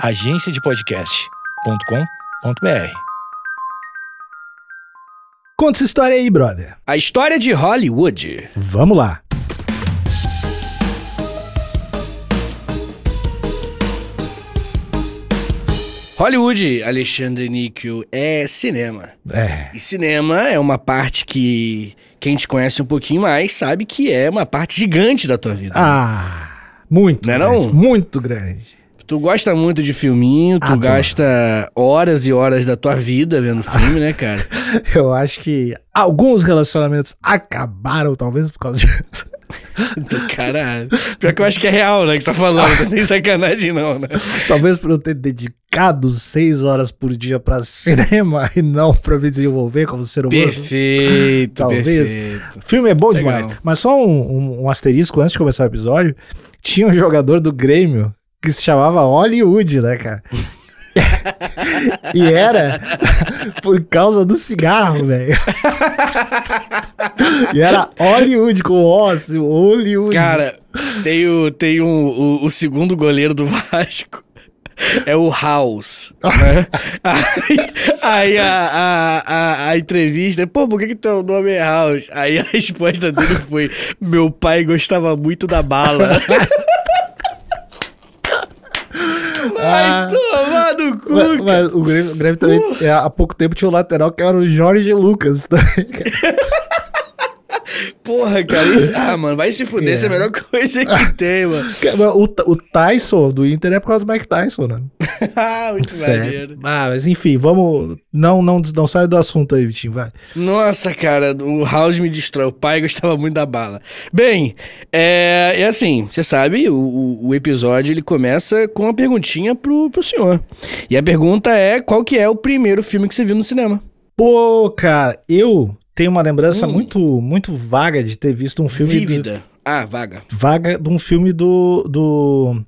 agenciadepodcast.com.br. Conta essa história aí, brother. A história de Hollywood. Vamos lá. Hollywood, Alexandre Níquel, é cinema. É. E cinema é uma parte que quem te conhece um pouquinho mais sabe que é uma parte gigante da tua vida. Ah, muito. Não grande, é não? Muito grande. Tu gosta muito de filminho, tu Adoro. gasta horas e horas da tua vida vendo filme, né, cara? Eu acho que alguns relacionamentos acabaram, talvez, por causa disso. Do caralho. Pior que eu acho que é real, né? Que você tá falando. Não tem sacanagem, não, né? Talvez por eu ter dedicado seis horas por dia pra cinema e não pra me desenvolver como ser humano. Perfeito, Talvez. Perfeito. O filme é bom Legal. demais. Mas só um, um, um asterisco antes de começar o episódio: tinha um jogador do Grêmio que se chamava Hollywood, né, cara? e era por causa do cigarro, velho. e era Hollywood com osso, assim, Hollywood. Cara, tem o, tem um, o, o segundo goleiro do Vasco é o House. Né? aí, aí a, a, a, a, entrevista, pô, por que, que teu nome é House? Aí a resposta dele foi: meu pai gostava muito da bala. Vai ah, tomar no cu. Mas, mas o, Grêmio, o Grêmio, também, uh. há é, pouco tempo, tinha o um lateral que era o Jorge Lucas. Tá? Porra, cara. Isso... Ah, mano, vai se fuder. É. Essa é a é. melhor coisa que ah. tem, mano. O, o Tyson do Inter é por causa do Mike Tyson, né? Ah, muito certo. Ah, mas enfim, vamos. Não, não, não sai do assunto aí, Vitinho, vai. Nossa, cara, o House me destrói. O pai gostava muito da bala. Bem, é, é assim, você sabe, o, o episódio ele começa com uma perguntinha pro, pro senhor. E a pergunta é: qual que é o primeiro filme que você viu no cinema? Pô, cara, eu tem uma lembrança hum. muito muito vaga de ter visto um filme. Vívida. Do, ah, vaga. Vaga de um filme do, do,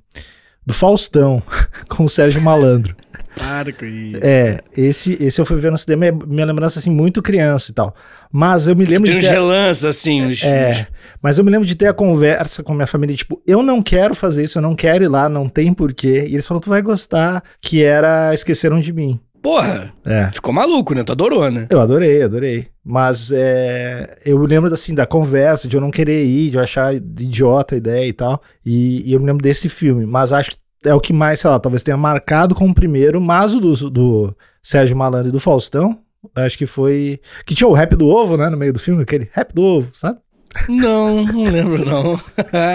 do Faustão, com o Sérgio Malandro. Para com isso. É, esse, esse eu fui ver no cinema, é minha lembrança assim, muito criança e tal. Mas eu me lembro tem de. Tem uns assim. Os... É, mas eu me lembro de ter a conversa com a minha família, tipo, eu não quero fazer isso, eu não quero ir lá, não tem porquê. E eles falaram, tu vai gostar, que era Esqueceram de Mim. Porra! É. Ficou maluco, né? Tu adorou, né? Eu adorei, adorei. Mas é, eu lembro assim da conversa, de eu não querer ir, de eu achar idiota a ideia e tal. E, e eu me lembro desse filme. Mas acho que é o que mais, sei lá, talvez tenha marcado como primeiro, mas o do, do Sérgio Malandro e do Faustão, acho que foi. Que tinha o rap do ovo, né? No meio do filme, aquele rap do ovo, sabe? Não, não lembro não.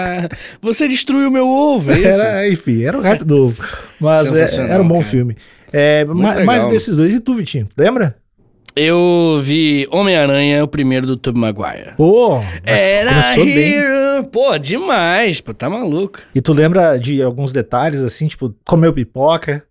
Você destruiu meu ovo, é isso? Era, enfim, era o rap do ovo. Mas é, era um bom cara. filme. É, mais desses dois. E tu, Vitinho? Lembra? Eu vi Homem-Aranha, o primeiro do Tobey Maguire. Pô, era hero. Pô, demais, pô, tá maluco. E tu lembra de alguns detalhes assim, tipo, comeu pipoca?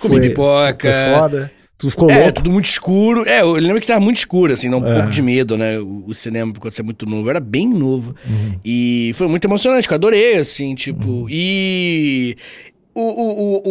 Comi foi, pipoca. Foi foda. Tudo ficou é, louco. É, tudo muito escuro. É, eu lembro que tava muito escuro, assim, dá um é. pouco de medo, né? O, o cinema, quando você é muito novo, era bem novo. Uhum. E foi muito emocionante, que eu adorei, assim, tipo. Uhum. E o,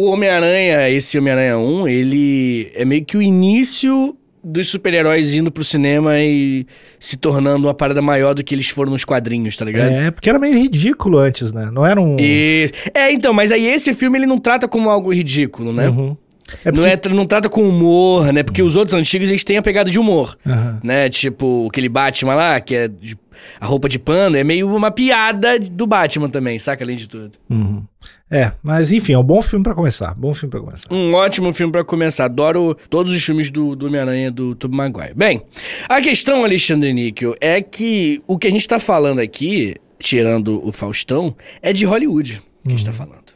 o, o Homem-Aranha, esse Homem-Aranha 1, ele é meio que o início dos super-heróis indo pro cinema e se tornando uma parada maior do que eles foram nos quadrinhos, tá ligado? É, porque era meio ridículo antes, né? Não era um. E... É, então, mas aí esse filme ele não trata como algo ridículo, né? Uhum. É porque... não, é, não trata com humor, né? Porque uhum. os outros antigos eles têm a pegada de humor, uhum. né? Tipo, aquele Batman lá, que é de... a roupa de pano, é meio uma piada do Batman também, saca? Além de tudo. Uhum. É, mas enfim, é um bom filme para começar. Bom filme para começar. Um ótimo filme para começar. Adoro todos os filmes do, do Homem-Aranha do Tobey Maguire. Bem, a questão, Alexandre Níquel, é que o que a gente tá falando aqui, tirando o Faustão, é de Hollywood que uhum. a gente tá uhum. falando.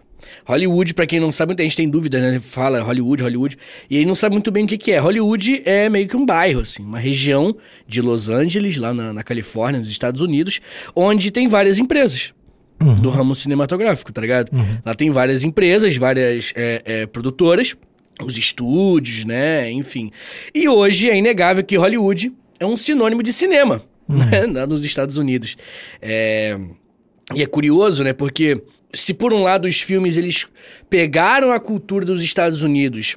Hollywood, para quem não sabe, a gente tem dúvidas, né? Fala Hollywood, Hollywood, e aí não sabe muito bem o que, que é. Hollywood é meio que um bairro, assim, uma região de Los Angeles, lá na, na Califórnia, nos Estados Unidos, onde tem várias empresas uhum. do ramo cinematográfico, tá ligado? Uhum. Lá tem várias empresas, várias é, é, produtoras, os estúdios, né? Enfim. E hoje é inegável que Hollywood é um sinônimo de cinema uhum. né? nos Estados Unidos. É... E é curioso, né? Porque se por um lado os filmes eles pegaram a cultura dos Estados Unidos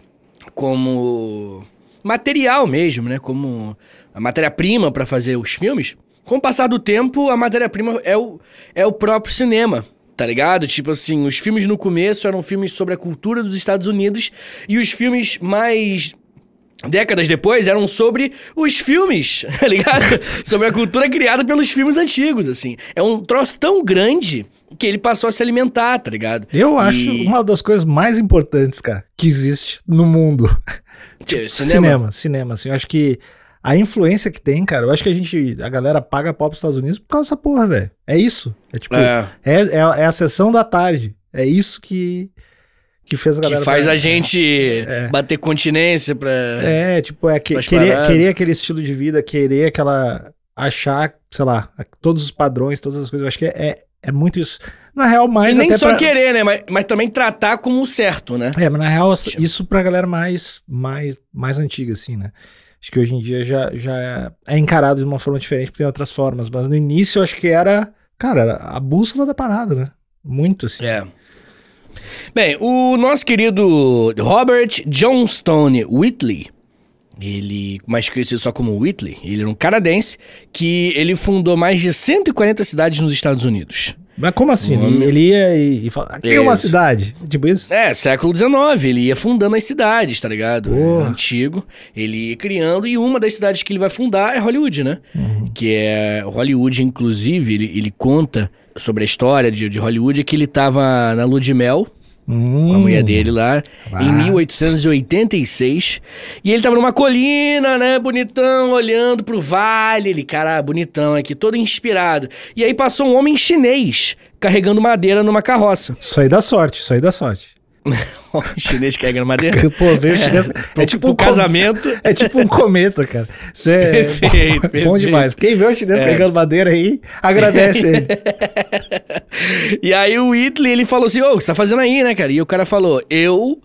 como material mesmo, né? Como a matéria-prima para fazer os filmes. Com o passar do tempo, a matéria-prima é o, é o próprio cinema tá ligado? Tipo assim, os filmes no começo eram filmes sobre a cultura dos Estados Unidos e os filmes mais décadas depois eram sobre os filmes, tá ligado? sobre a cultura criada pelos filmes antigos, assim. É um troço tão grande que ele passou a se alimentar, tá ligado? Eu acho uma das coisas mais importantes, cara, que existe no mundo. Que, é tipo, cinema, cinema, cinema assim. Eu acho que a influência que tem, cara, eu acho que a gente, a galera paga pau pros Estados Unidos por causa dessa porra, velho. É isso. É tipo, é. É, é, é a sessão da tarde. É isso que que fez a galera. Que faz pra... a gente é. bater continência pra. É, tipo, é que, querer, querer aquele estilo de vida, querer aquela. achar, sei lá, todos os padrões, todas as coisas. Eu acho que é, é, é muito isso. Na real, mais. E nem só pra... querer, né? Mas, mas também tratar como certo, né? É, mas na real, isso tipo. isso pra galera mais, mais, mais antiga, assim, né? Acho que hoje em dia já, já é, é encarado de uma forma diferente, porque tem outras formas. Mas no início eu acho que era, cara, era a bússola da parada, né? Muito assim. É. Bem, o nosso querido Robert Johnstone Whitley ele, mais conhecido só como Whitley, ele era um canadense que ele fundou mais de 140 cidades nos Estados Unidos. Mas como assim? Ele ia e, e falava, aqui é uma cidade. Tipo isso? É, século XIX, ele ia fundando as cidades, tá ligado? É Porra. Antigo. Ele ia criando, e uma das cidades que ele vai fundar é Hollywood, né? Uhum. Que é. Hollywood, inclusive, ele, ele conta sobre a história de, de Hollywood, é que ele tava na lua de mel Hum. Com a mulher hum. dele lá, ah. em 1886. E ele tava numa colina, né? Bonitão, olhando pro vale. Ele, cara, bonitão aqui, todo inspirado. E aí passou um homem chinês carregando madeira numa carroça. Isso aí dá sorte, isso aí dá sorte. o chinês carregando madeira? Pô, veio o é. chinês. É, é tipo um casamento. É tipo um cometa, cara. Isso é perfeito, bom, perfeito. bom demais. Quem vê o chinês é. carregando madeira aí, agradece ele. E aí o Whitley, ele falou assim, ô, o que você tá fazendo aí, né, cara? E o cara falou, eu,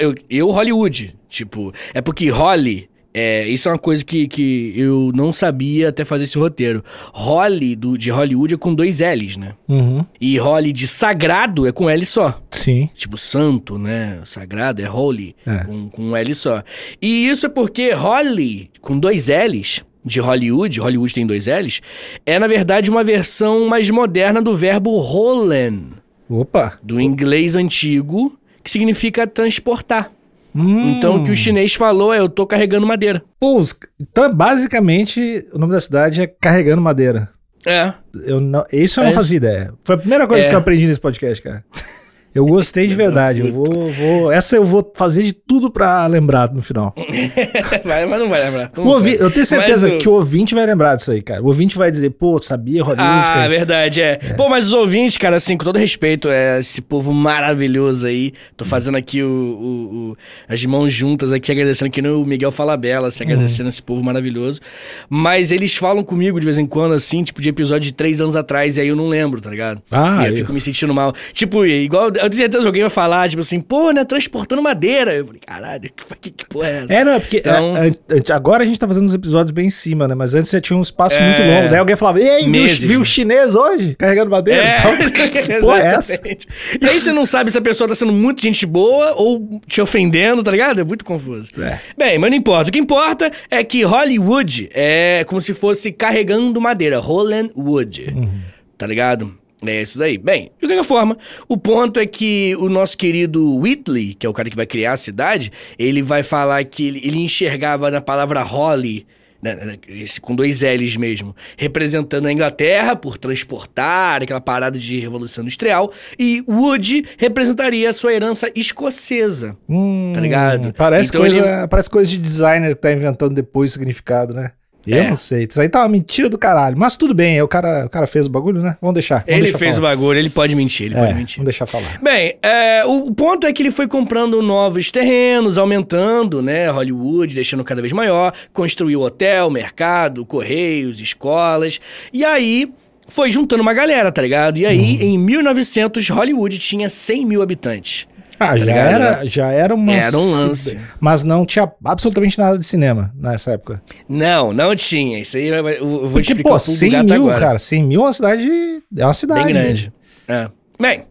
eu, eu Hollywood. Tipo, é porque Holly... É, isso é uma coisa que, que eu não sabia até fazer esse roteiro. Holly do, de Hollywood é com dois L's, né? Uhum. E Holly de sagrado é com L só. Sim. Tipo santo, né? Sagrado é Holy, é. Com, com um L só. E isso é porque Holly, com dois L's, de Hollywood, Hollywood tem dois L's, é na verdade uma versão mais moderna do verbo rollen, Opa! Do inglês antigo, que significa transportar. Hum. Então o que o chinês falou é eu tô carregando madeira. Pô, então basicamente o nome da cidade é Carregando Madeira. É. Eu não, é isso eu é. não fazia ideia. Foi a primeira coisa é. que eu aprendi nesse podcast, cara. Eu gostei de verdade. Eu vou, vou, essa eu vou fazer de tudo para lembrar no final. vai, mas não vai lembrar. o ouvi... eu tenho certeza o... que o ouvinte vai lembrar disso aí, cara. O ouvinte vai dizer, pô, sabia, Hollywood. Ah, cara. verdade, é. é. Pô, mas os ouvintes, cara, assim, com todo respeito, é esse povo maravilhoso aí. Tô hum. fazendo aqui o, o, o as mãos juntas aqui, agradecendo aqui no Miguel bela assim, uhum. agradecendo uhum. esse povo maravilhoso. Mas eles falam comigo de vez em quando, assim, tipo, de episódio de três anos atrás, e aí eu não lembro, tá ligado? Ah, e eu, eu fico me sentindo mal. Tipo, igual eu tenho certeza que alguém vai falar, tipo assim, pô, né, transportando madeira. Eu falei, caralho, que, que porra é essa? É, não, é porque então... a, é, é, a, agora a gente tá fazendo os episódios bem em cima, né? Mas antes você tinha um espaço é... muito longo. Daí alguém falava, ei, Meses, viu, o chinês hoje carregando madeira? É... Sabe? Então, que porra é essa? E aí você não sabe se a pessoa tá sendo muito gente boa ou te ofendendo, tá ligado? É muito confuso. É. Bem, mas não importa. O que importa é que Hollywood é como se fosse carregando madeira. Hollywood. Uhum. Tá ligado? É isso daí. Bem, de qualquer forma, o ponto é que o nosso querido Whitley, que é o cara que vai criar a cidade, ele vai falar que ele, enxergava na palavra Holly, né, né, esse, com dois L's mesmo, representando a Inglaterra por transportar aquela parada de Revolução Industrial, e Wood representaria a sua herança escocesa. Hum, tá ligado? Parece, então coisa, ele... parece coisa de designer que tá inventando depois o significado, né? Eu é. não sei. Isso aí tá uma mentira do caralho. Mas tudo bem, o cara, o cara fez o bagulho, né? Vamos deixar. Vamos ele deixar fez falar. o bagulho, ele pode mentir, ele é, pode mentir. Vamos deixar falar. Bem, é, o ponto é que ele foi comprando novos terrenos, aumentando, né? Hollywood, deixando cada vez maior, construiu hotel, mercado, correios, escolas. E aí foi juntando uma galera, tá ligado? E aí, uhum. em 1900, Hollywood tinha 100 mil habitantes. Ah, tá já, era, já era uma. Era um lance. Mas não tinha absolutamente nada de cinema nessa época. Não, não tinha. Isso aí eu, eu vou Porque, te explicar pô, 100 mil, agora. cara. 100 mil é uma cidade. É uma cidade. Bem né? grande. É. Bem,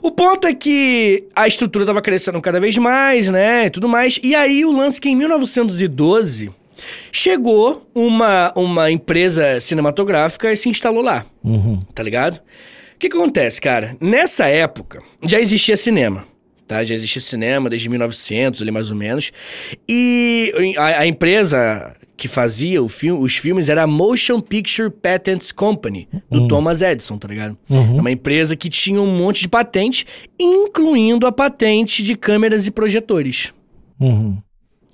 o ponto é que a estrutura estava crescendo cada vez mais, né? E tudo mais. E aí o lance que em 1912 chegou uma, uma empresa cinematográfica e se instalou lá. Uhum. Tá ligado? O que, que acontece, cara? Nessa época já existia cinema tá? Já existia cinema desde 1900, ali mais ou menos. E a, a empresa que fazia os filmes era a Motion Picture Patents Company, do uhum. Thomas Edison, tá ligado? Uhum. É uma empresa que tinha um monte de patentes, incluindo a patente de câmeras e projetores. Uhum.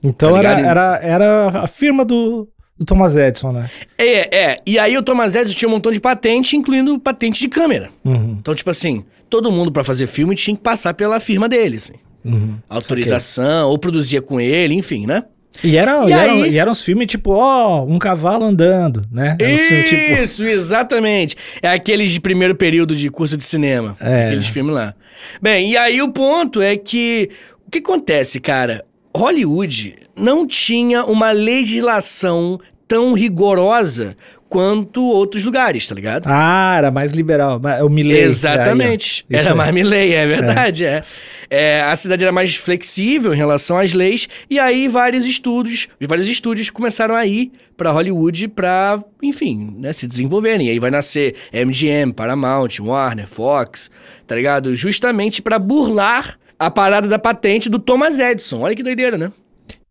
Então tá era, era, era a firma do, do Thomas Edison, né? É, é. E aí o Thomas Edison tinha um montão de patente, incluindo patente de câmera. Uhum. Então, tipo assim, todo mundo para fazer filme tinha que passar pela firma dele, assim. Uhum, Autorização, ou produzia com ele, enfim, né? E, e, e aí... eram, e eram os filmes tipo, ó, um cavalo andando, né? Era Isso, filme, tipo... exatamente. É aqueles de primeiro período de curso de cinema. É. Aqueles filmes lá. Bem, e aí o ponto é que. O que acontece, cara? Hollywood não tinha uma legislação tão rigorosa quanto outros lugares, tá ligado? Ah, era mais liberal, o Milley. É, Exatamente. Aí, era mais Milley, é verdade, é. É. é. A cidade era mais flexível em relação às leis, e aí vários estudos, vários estúdios começaram a ir para Hollywood para, enfim, né, se desenvolverem. E aí vai nascer MGM, Paramount, Warner, Fox, tá ligado? Justamente para burlar a parada da patente do Thomas Edison. Olha que doideira, né?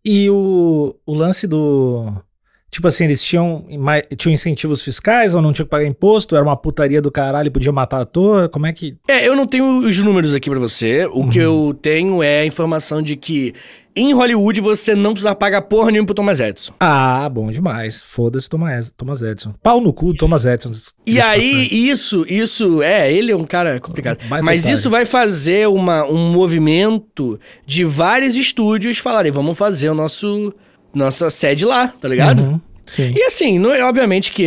E o, o lance do Tipo assim, eles tinham, tinham incentivos fiscais ou não tinham que pagar imposto? Era uma putaria do caralho, podia matar a toa? Como é que. É, eu não tenho os números aqui para você. O uhum. que eu tenho é a informação de que em Hollywood você não precisa pagar porra nenhuma pro Thomas Edison. Ah, bom demais. Foda-se Thomas, Thomas Edison. Pau no cu, Thomas Edison. E aí, isso, isso, é, ele é um cara complicado. Mas detalhe. isso vai fazer uma, um movimento de vários estúdios falarem, vamos fazer o nosso nossa sede lá, tá ligado? Uhum, sim. E assim, não é, obviamente que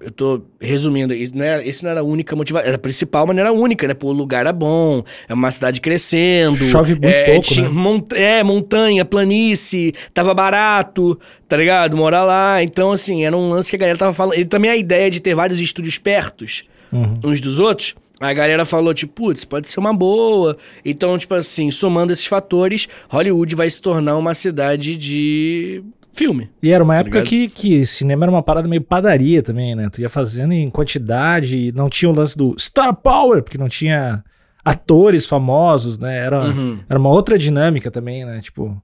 eu tô resumindo, isso não é, esse não era a única motivação, era a principal, mas não era a única, né? Pô, o lugar era é bom, é uma cidade crescendo. Chove muito é, pouco, é, tinha, né? Mont, é, montanha, planície, tava barato, tá ligado? Morar lá. Então, assim, era um lance que a galera tava falando. E também a ideia de ter vários estúdios pertos uhum. uns dos outros a galera falou, tipo, putz, pode ser uma boa. Então, tipo assim, somando esses fatores, Hollywood vai se tornar uma cidade de filme. E era uma tá época que, que cinema era uma parada meio padaria também, né? Tu ia fazendo em quantidade, não tinha o lance do Star Power, porque não tinha atores famosos, né? Era, uhum. era uma outra dinâmica também, né? Tipo,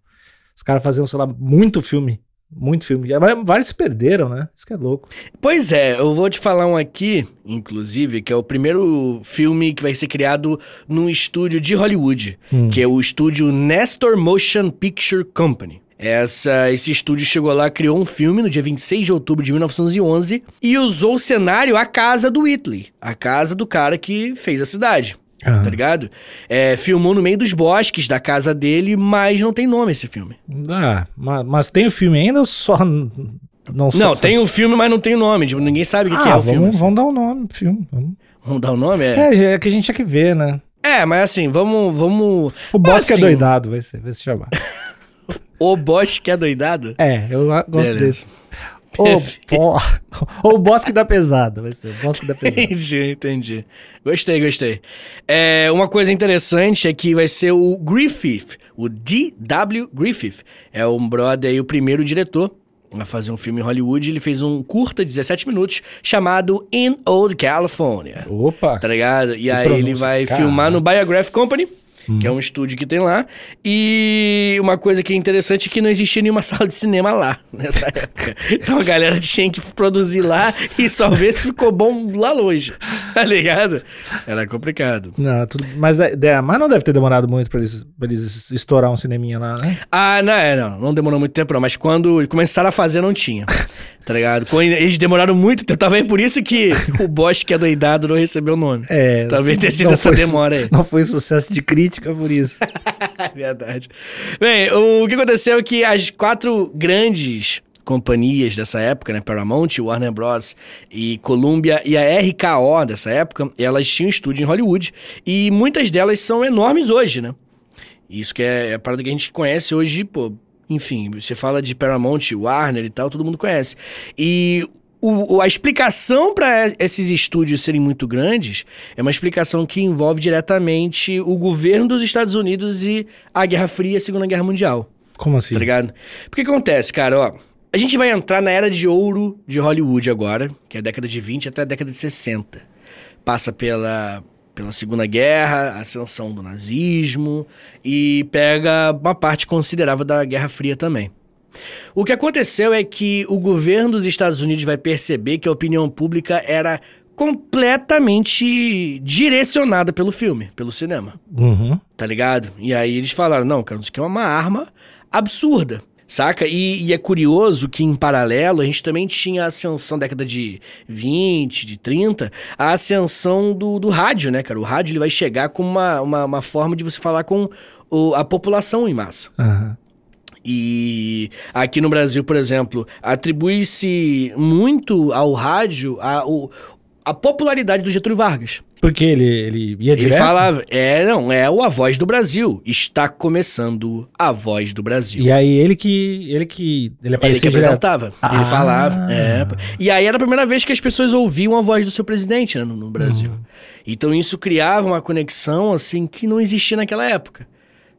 os caras faziam, sei lá, muito filme muito filme. Vários se perderam, né? Isso que é louco. Pois é, eu vou te falar um aqui, inclusive, que é o primeiro filme que vai ser criado num estúdio de Hollywood, hum. que é o estúdio Nestor Motion Picture Company. Essa, esse estúdio chegou lá, criou um filme no dia 26 de outubro de 1911 e usou o cenário A Casa do Whitley, a casa do cara que fez a cidade. Uhum. Tá ligado? É, filmou no meio dos bosques da casa dele, mas não tem nome esse filme. Ah, mas, mas tem o filme ainda ou só. Não, sei, não tem o é um filme, mas não tem o nome. Tipo, ninguém sabe o que, ah, que é o filme. Assim. Vamos dar o um nome pro filme. Vamos. vamos dar o um nome? É. é, é que a gente tinha que ver, né? É, mas assim, vamos. vamos... O Bosque é assim... é doidado, vai ser, vai se chamar. o Bosque é doidado? É, eu gosto Beleza. desse. O, bo... o Bosque da Pesada, vai ser. O Bosque da Pesada. entendi, entendi. Gostei, gostei. É, uma coisa interessante é que vai ser o Griffith, o D.W. Griffith. É um brother aí, o primeiro diretor a fazer um filme em Hollywood. Ele fez um curta, 17 minutos, chamado In Old California. Opa! Tá ligado? E aí ele vai filmar no Biograph Company hum. que é um estúdio que tem lá. E uma coisa que é interessante é que não existia nenhuma sala de cinema lá nessa época. Então a galera tinha que produzir lá e só ver se ficou bom lá longe. Tá ligado? Era complicado. Não, tudo, mas, de, é, é, mas não deve ter demorado muito pra eles, pra eles estourar um cineminha lá, né? Ah, não, é, não. Não demorou muito tempo, não. Mas quando começaram a fazer, não tinha. Tá ligado? eles demoraram muito tempo. Talvez por isso que o Bosch, que é doidado, não recebeu o nome. É. Talvez tenha sido essa demora aí. Não foi sucesso de crítica crítica por isso. Verdade. Bem, o que aconteceu é que as quatro grandes companhias dessa época, né, Paramount, Warner Bros. e Columbia e a RKO dessa época, elas tinham estúdio em Hollywood e muitas delas são enormes hoje, né? Isso que é, é a parada que a gente conhece hoje, pô, enfim, você fala de Paramount, Warner e tal, todo mundo conhece. E o, a explicação para esses estúdios serem muito grandes é uma explicação que envolve diretamente o governo dos Estados Unidos e a Guerra Fria e a Segunda Guerra Mundial. Como assim? Tá ligado? Porque que acontece, cara, ó. A gente vai entrar na era de ouro de Hollywood agora, que é a década de 20 até a década de 60. Passa pela, pela Segunda Guerra, a ascensão do nazismo e pega uma parte considerável da Guerra Fria também. O que aconteceu é que o governo dos Estados Unidos vai perceber que a opinião pública era completamente direcionada pelo filme, pelo cinema. Uhum. Tá ligado? E aí eles falaram: não, cara, isso aqui é uma arma absurda. Saca? E, e, é curioso que, em paralelo, a gente também tinha a ascensão, década de 20, de 30, a ascensão do, do rádio, né, cara? O rádio ele vai chegar como uma, uma, uma forma de você falar com o, a população em massa. Uhum. E aqui no Brasil, por exemplo, atribui-se muito ao rádio a, a popularidade do Getúlio Vargas. Porque ele, ele ia direto? Ele falava, é, não, é o A Voz do Brasil. Está começando A Voz do Brasil. E aí ele que, ele que, ele aparecia Ele que apresentava, ah. ele falava, é. E aí era a primeira vez que as pessoas ouviam a voz do seu presidente né, no, no, Brasil. Uhum. Então isso criava uma conexão, assim, que não existia naquela época.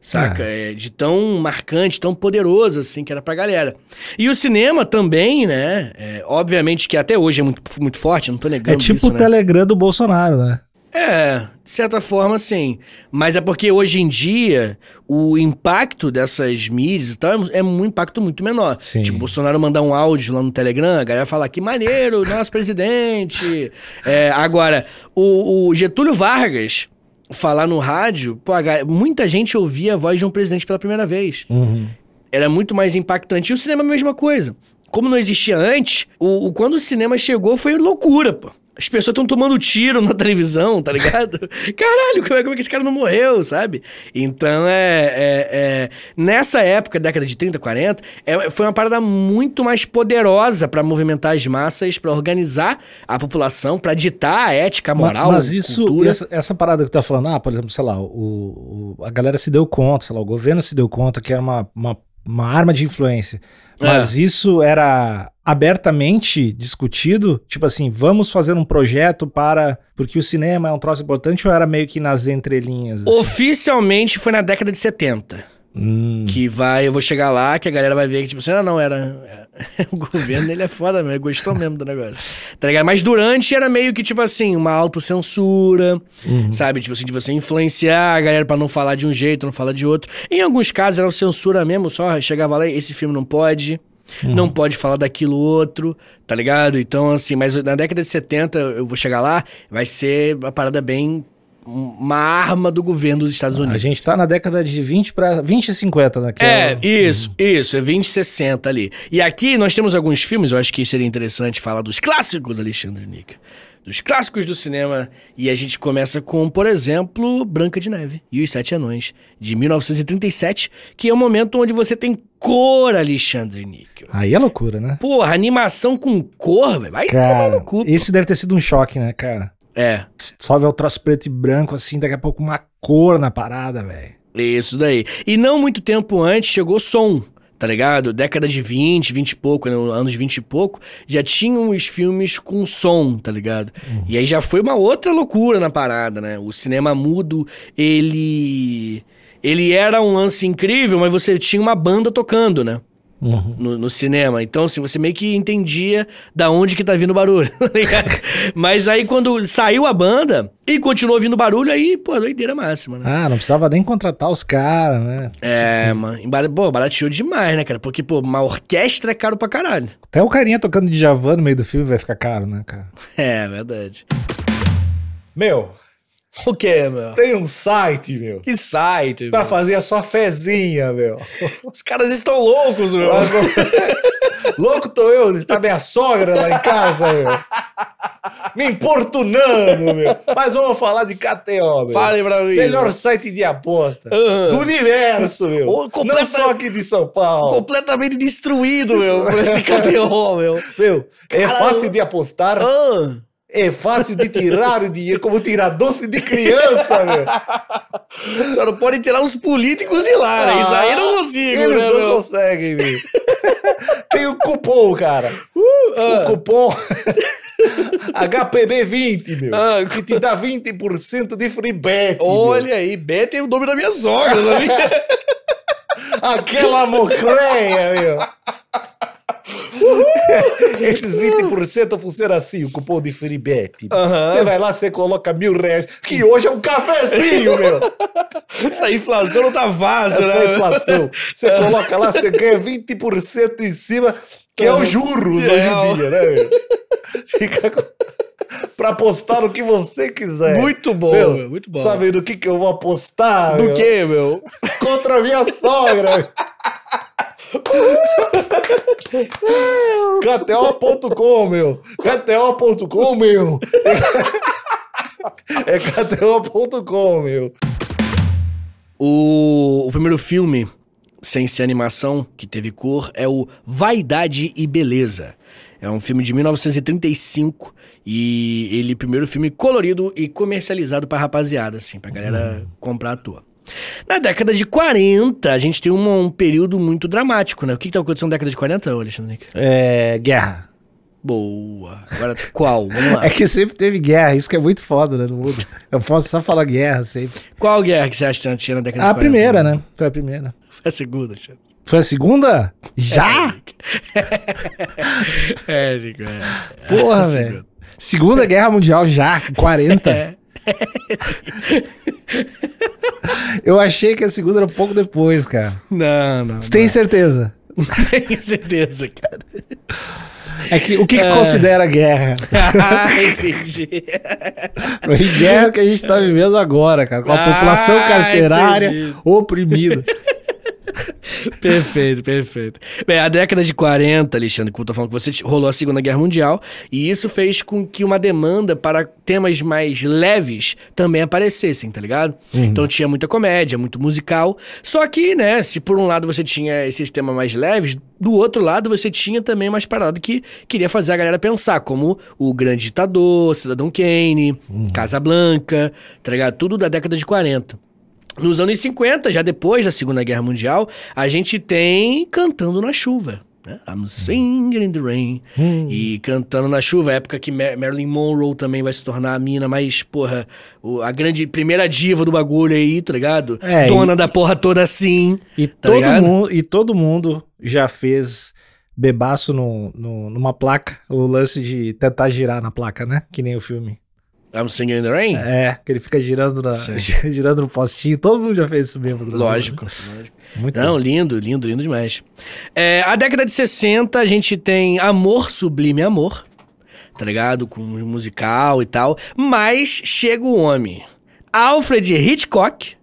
Saca? É. É, de tão marcante, tão poderoso, assim, que era pra galera. E o cinema também, né? É, obviamente que até hoje é muito, muito forte, não tô negando. É tipo isso, o né? Telegram do Bolsonaro, né? É, de certa forma, sim. Mas é porque hoje em dia o impacto dessas mídias e tal é, é um impacto muito menor. Sim. Tipo, Bolsonaro mandar um áudio lá no Telegram, a galera falar que maneiro, nosso presidente. É, agora, o, o Getúlio Vargas falar no rádio, pô, muita gente ouvia a voz de um presidente pela primeira vez. Uhum. Era muito mais impactante. E o cinema é a mesma coisa. Como não existia antes, o, o quando o cinema chegou foi loucura, pô. As pessoas estão tomando tiro na televisão, tá ligado? Caralho, como é, como é, que esse cara não morreu, sabe? Então é, é, é. nessa época, década de 30, 40, é, foi uma parada muito mais poderosa para movimentar as massas, para organizar a população, para ditar a ética, a moral. Mas, mas isso, cultura. Essa, essa, parada que tu tá falando, ah, por exemplo, sei lá, o, o, a galera se deu conta, sei lá, o governo se deu conta que era uma, uma uma arma de influência. É. Mas é. isso era abertamente discutido, tipo assim, vamos fazer um projeto para. Porque o cinema é um troço importante ou era meio que nas entrelinhas? Assim? Oficialmente foi na década de 70. Hum. Que vai, eu vou chegar lá, que a galera vai ver que, tipo assim, ah, não, era. É, o governo, ele é foda mesmo, gostou mesmo do negócio. Tá ligado? Mas durante era meio que, tipo assim, uma autocensura, uhum. sabe? Tipo assim, de você influenciar a galera para não falar de um jeito, não falar de outro. Em alguns casos era o censura mesmo, só chegava lá esse filme não pode. Uhum. Não pode falar daquilo outro, tá ligado? Então, assim, mas na década de 70, eu vou chegar lá, vai ser uma parada bem uma arma do governo dos Estados Unidos. A gente está na década de 20 para 20 e 50 naquela. É, né? isso, uhum. isso, é 20 e 60 ali. E aqui nós temos alguns filmes, eu acho que seria interessante falar dos clássicos, Alexandre Nick. Dos clássicos do cinema. E a gente começa com, por exemplo, Branca de Neve e os Sete Anões, de 1937, que é o um momento onde você tem cor, Alexandre Níquel. Aí é loucura, né? Porra, animação com cor, velho. Vai cara, tomar no cu. Esse deve ter sido um choque, né, cara? É. Só ver o traço preto e branco, assim, daqui a pouco uma cor na parada, velho. Isso daí. E não muito tempo antes chegou som, tá ligado? Década de 20, 20 e pouco, né? anos 20 e pouco, já tinham os filmes com som, tá ligado? Uhum. E aí já foi uma outra loucura na parada, né? O cinema mudo, ele. Ele era um lance incrível, mas você tinha uma banda tocando, né? Uhum. No, no, cinema. Então, se assim, você meio que entendia da onde que tá vindo o barulho. Tá Mas aí, quando saiu a banda e continuou vindo barulho, aí, pô, é doideira máxima, né? Ah, não precisava nem contratar os caras, né? É, mano. Pô, barateou demais, né, cara? Porque, pô, uma orquestra é caro pra caralho. Até o carinha tocando de Javan no meio do filme vai ficar caro, né, cara? É, verdade. Meu, o que, meu? Tem um site, meu. Que site, pra meu? Pra fazer a sua fezinha, meu. Os caras estão loucos, meu. Louco tô eu, tá minha sogra lá em casa, meu. Me importunando, meu. Mas vamos falar de KTO, meu. Fale pra mim. Melhor meu. site de aposta uhum. do universo, meu. O, completa... Não só aqui de São Paulo. Completamente destruído, meu, por esse KTO, meu. Meu, é Caralho. é fácil de apostar. Uhum. É fácil de tirar o dinheiro, como tirar doce de criança, meu. Só não pode tirar os políticos de lá, ah, Isso aí eu não ah, consigo, Eles né, não meu? conseguem, meu. Tem o um cupom, cara. Uh, uh. O cupom HPB20, meu. Ah. que te dá 20% de free bet. Olha meu. aí, bet é o nome da minha sogra, sabia? Aquela mocreia, meu. Esses 20% funciona assim, o cupom de Feribetti. Uhum. Você vai lá, você coloca mil reais, que hoje é um cafezinho, meu. Essa inflação não tá vaso, Essa né? Essa inflação. Você coloca lá, você ganha 20% em cima, que é os juros é hoje em dia, né, meu? Fica com... pra apostar no que você quiser. Muito bom, meu, meu muito bom. Sabe no que, que eu vou apostar? No meu? que, meu? Contra a minha sogra. KTO.com, meu! KTO.com, meu! É KTO.com, meu! O, o primeiro filme, sem ser animação, que teve cor, é o Vaidade e Beleza. É um filme de 1935 e ele, primeiro filme colorido e comercializado pra rapaziada, assim, pra galera comprar à toa. Na década de 40, a gente tem um, um período muito dramático, né? O que, que tá acontecendo na década de 40, Alexandre? É. Guerra. Boa. Agora, qual? Vamos lá. É que sempre teve guerra, isso que é muito foda, né? No mundo. Eu posso só falar guerra sempre. Qual guerra que você acha que tinha na década a de 40? A primeira, né? Foi a primeira. Foi a segunda, Alexandre. Foi a segunda? Já? É, Rico. É, é, Porra, é velho. Segunda Guerra Mundial já, 40. É. Eu achei que a segunda era um pouco depois, cara. Não, não. Você tem não. certeza? Tenho certeza, cara. É que, o que, que tu é. considera guerra? Ah, entendi. guerra que a gente está vivendo agora, cara. Com a ah, população carcerária entendi. oprimida. perfeito, perfeito. Bem, a década de 40, Alexandre, como eu tô falando com você, rolou a Segunda Guerra Mundial e isso fez com que uma demanda para temas mais leves também aparecessem, tá ligado? Uhum. Então tinha muita comédia, muito musical. Só que, né, se por um lado você tinha esses temas mais leves, do outro lado você tinha também umas paradas que queria fazer a galera pensar, como o Grande Ditador, Cidadão Kane, uhum. Blanca, tá ligado? Tudo da década de 40. Nos anos 50, já depois da Segunda Guerra Mundial, a gente tem Cantando na Chuva. Né? I'm singing in the rain. Hum. E Cantando na Chuva, época que Marilyn Monroe também vai se tornar a mina mais, porra, a grande primeira diva do bagulho aí, tá ligado? É, Dona e, da porra toda assim. E, tá todo mundo, e todo mundo já fez bebaço no, no, numa placa, o lance de tentar girar na placa, né? Que nem o filme. I'm singing in the rain? É, que ele fica girando, na, girando no postinho. Todo mundo já fez isso mesmo. Né? Lógico. lógico. Muito Não, bom. lindo, lindo, lindo demais. É, a década de 60, a gente tem Amor, Sublime Amor, tá ligado? Com musical e tal. Mas chega o homem. Alfred Hitchcock,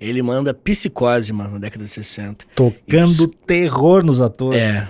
ele manda psicose, mano, na década de 60. Tocando e... terror nos atores. É,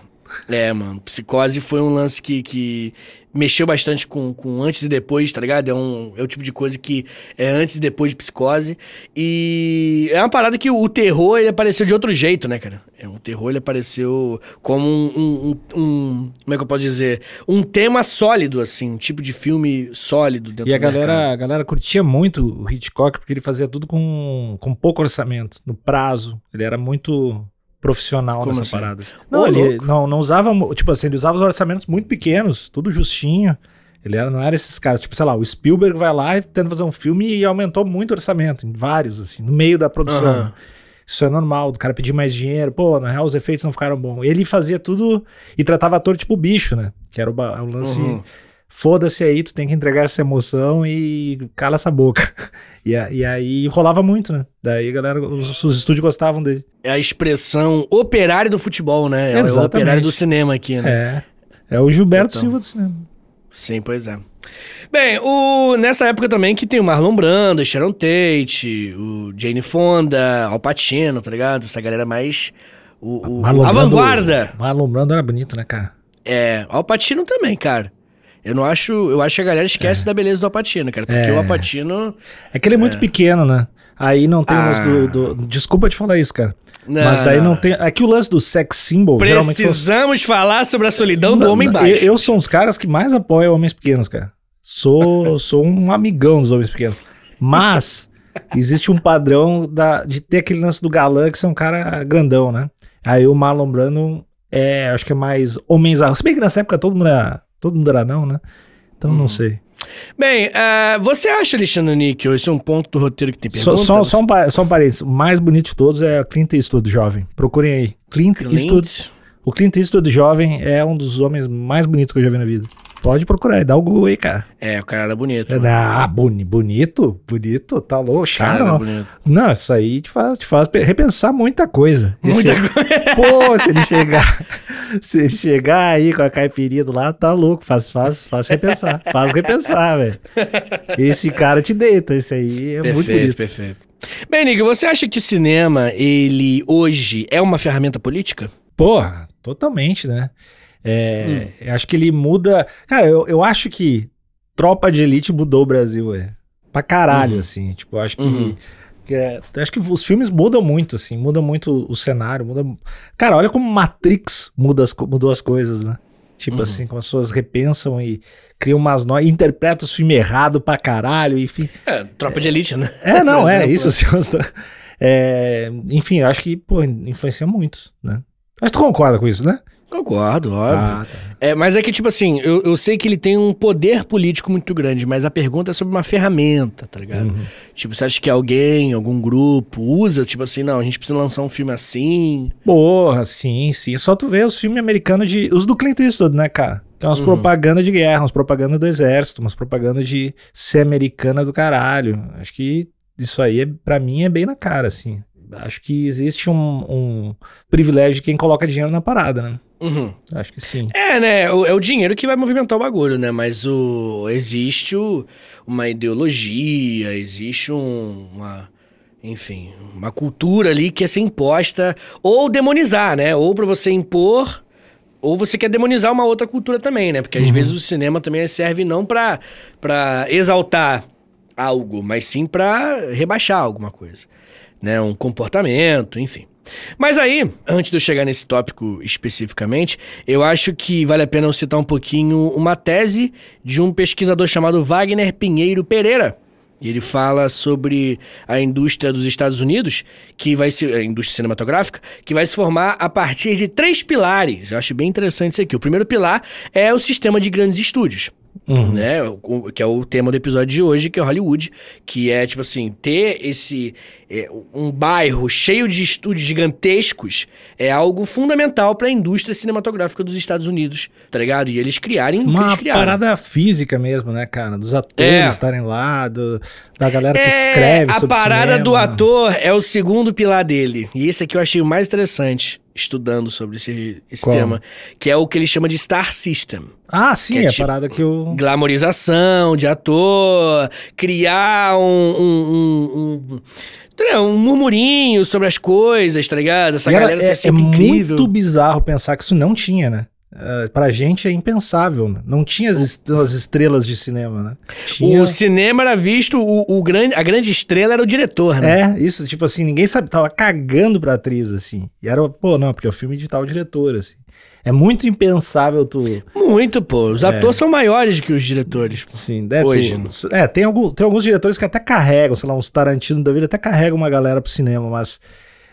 é, mano. Psicose foi um lance que, que mexeu bastante com, com antes e depois, tá ligado? É, um, é o tipo de coisa que é antes e depois de psicose. E é uma parada que o terror ele apareceu de outro jeito, né, cara? É, o terror ele apareceu como um, um, um Como é que eu posso dizer? Um tema sólido, assim. Um tipo de filme sólido dentro E a galera, a galera curtia muito o Hitchcock porque ele fazia tudo com, com pouco orçamento, no prazo. Ele era muito profissional Como nessa assim? parada. Assim. Não, Ô, ele não, não usava, tipo assim, ele usava os orçamentos muito pequenos, tudo justinho. Ele era, não era esses caras, tipo, sei lá, o Spielberg vai lá e tenta fazer um filme e aumentou muito o orçamento, em vários, assim, no meio da produção. Uhum. Isso é normal, do cara pedir mais dinheiro, pô, na real os efeitos não ficaram bons. Ele fazia tudo e tratava ator tipo bicho, né? Que era o, o lance. Uhum foda-se aí, tu tem que entregar essa emoção e cala essa boca. E, e aí rolava muito, né? Daí a galera, os, os estúdios gostavam dele. É a expressão operário do futebol, né? É o operário do cinema aqui, né? É. É o Gilberto então. Silva do cinema. Sim, pois é. Bem, o, nessa época também que tem o Marlon Brando, Sharon Tate, o Jane Fonda, Al Pacino, tá ligado? Essa galera mais... O, o a vanguarda. Marlon Brando era bonito, né, cara? É, Al Pacino também, cara. Eu não acho. Eu acho que a galera esquece é. da beleza do Apatino, cara. Porque é. o Apatino. É que ele é muito é. pequeno, né? Aí não tem ah. o lance do, do, Desculpa te falar isso, cara. Não, mas daí não. não tem. Aqui é o lance do sex symbol. Precisamos são... falar sobre a solidão não, do homem baixo. Eu, eu sou um dos caras que mais apoiam homens pequenos, cara. Sou, sou um amigão dos homens pequenos. Mas existe um padrão da, de ter aquele lance do galã que é um cara grandão, né? Aí o Marlon Brando é, acho que é mais homens. Se bem que nessa época todo mundo era Todo mundo era não, né? Então hum. não uhum. sei. Bem, uh, você acha, Alexandre Níquel, esse é um ponto do roteiro que tem pergunta? Só, só, só, um, só um parênteses. O mais bonito de todos é o Clint Eastwood jovem. Procurem aí. Clint, Clint. Eastwood. O Clint Eastwood jovem é um dos homens mais bonitos que eu já vi na vida. Pode procurar, dá o Google aí, cara. É, o cara era bonito. É, né? ah, boni, bonito, bonito, tá louco. Cara, bonito. Não, isso aí te faz, te faz repensar muita coisa. Muita coisa. Pô, se ele chegar, se ele chegar aí com a caipirinha do lado, tá louco. Faz, faz, faz repensar. faz repensar, velho. Esse cara te deita, isso aí é perfeito, muito bonito. Perfeito, perfeito. Bem, você acha que o cinema, ele hoje é uma ferramenta política? Porra, totalmente, né? É, hum. Acho que ele muda. Cara, eu, eu acho que Tropa de Elite mudou o Brasil, é. Pra caralho, uhum. assim. Tipo, eu acho que. Uhum. É, acho que os filmes mudam muito, assim, muda muito o cenário, muda. Cara, olha como Matrix muda as, mudou as coisas, né? Tipo uhum. assim, como as pessoas repensam e criam umas novas. interpretam o filme errado pra caralho, enfim. É, tropa é, de elite, né? É, não, é isso. Né? Assim, é, enfim, eu acho que, pô, influencia muito, né? Mas tu concorda com isso, né? Concordo, ah, óbvio. Ah, tá. é, mas é que, tipo assim, eu, eu sei que ele tem um poder político muito grande, mas a pergunta é sobre uma ferramenta, tá ligado? Uhum. Tipo, você acha que alguém, algum grupo, usa, tipo assim, não, a gente precisa lançar um filme assim. Porra, sim, sim. Só tu vê os filmes americanos de. Os do Clint Eastwood, né, cara? Tem umas uhum. propagandas de guerra, umas propagandas do exército, umas propagandas de ser americana do caralho. Acho que isso aí, é, para mim, é bem na cara, assim. Acho que existe um, um privilégio de quem coloca dinheiro na parada, né? Uhum. Acho que sim. É, né? O, é o dinheiro que vai movimentar o bagulho, né? Mas o, existe o, uma ideologia, existe um, uma. Enfim, uma cultura ali que é ser imposta ou demonizar, né? Ou para você impor ou você quer demonizar uma outra cultura também, né? Porque às uhum. vezes o cinema também serve não para exaltar algo, mas sim para rebaixar alguma coisa né, um comportamento, enfim. Mas aí, antes de eu chegar nesse tópico especificamente, eu acho que vale a pena eu citar um pouquinho uma tese de um pesquisador chamado Wagner Pinheiro Pereira. Ele fala sobre a indústria dos Estados Unidos, que vai se. a indústria cinematográfica, que vai se formar a partir de três pilares. Eu acho bem interessante isso aqui. O primeiro pilar é o sistema de grandes estúdios. Uhum. Né? que é o tema do episódio de hoje, que é Hollywood, que é tipo assim, ter esse é, um bairro cheio de estúdios gigantescos é algo fundamental para a indústria cinematográfica dos Estados Unidos, tá ligado? E eles criarem uma eles criaram. parada física mesmo, né, cara, dos atores é. estarem lá, do, da galera que é, escreve a sobre A parada do ator é o segundo pilar dele. E esse aqui eu achei o mais interessante estudando sobre esse, esse tema, que é o que ele chama de Star System. Ah, sim, é, é tipo, a parada que eu... Glamorização de ator, criar um, um, um, um, um é, murmurinho sobre as coisas, tá ligado? Essa e galera era, assim, é, é, é incrível. muito bizarro pensar que isso não tinha, né? Ah, pra gente é impensável, né? Não tinha as, est as estrelas de cinema, né? Tinha... O cinema era visto, o, o, grande, a grande estrela era o diretor, né? É, isso, tipo assim, ninguém sabe, tava cagando pra atriz, assim. E era, pô, não, porque é o filme de tal diretor, assim. É muito impensável tu. Muito, pô. Os é. atores são maiores que os diretores. Pô. Sim, é, hoje. Tu... é, tem, algum, tem alguns diretores que até carregam, sei lá, uns Tarantino da vida até carregam uma galera pro cinema, mas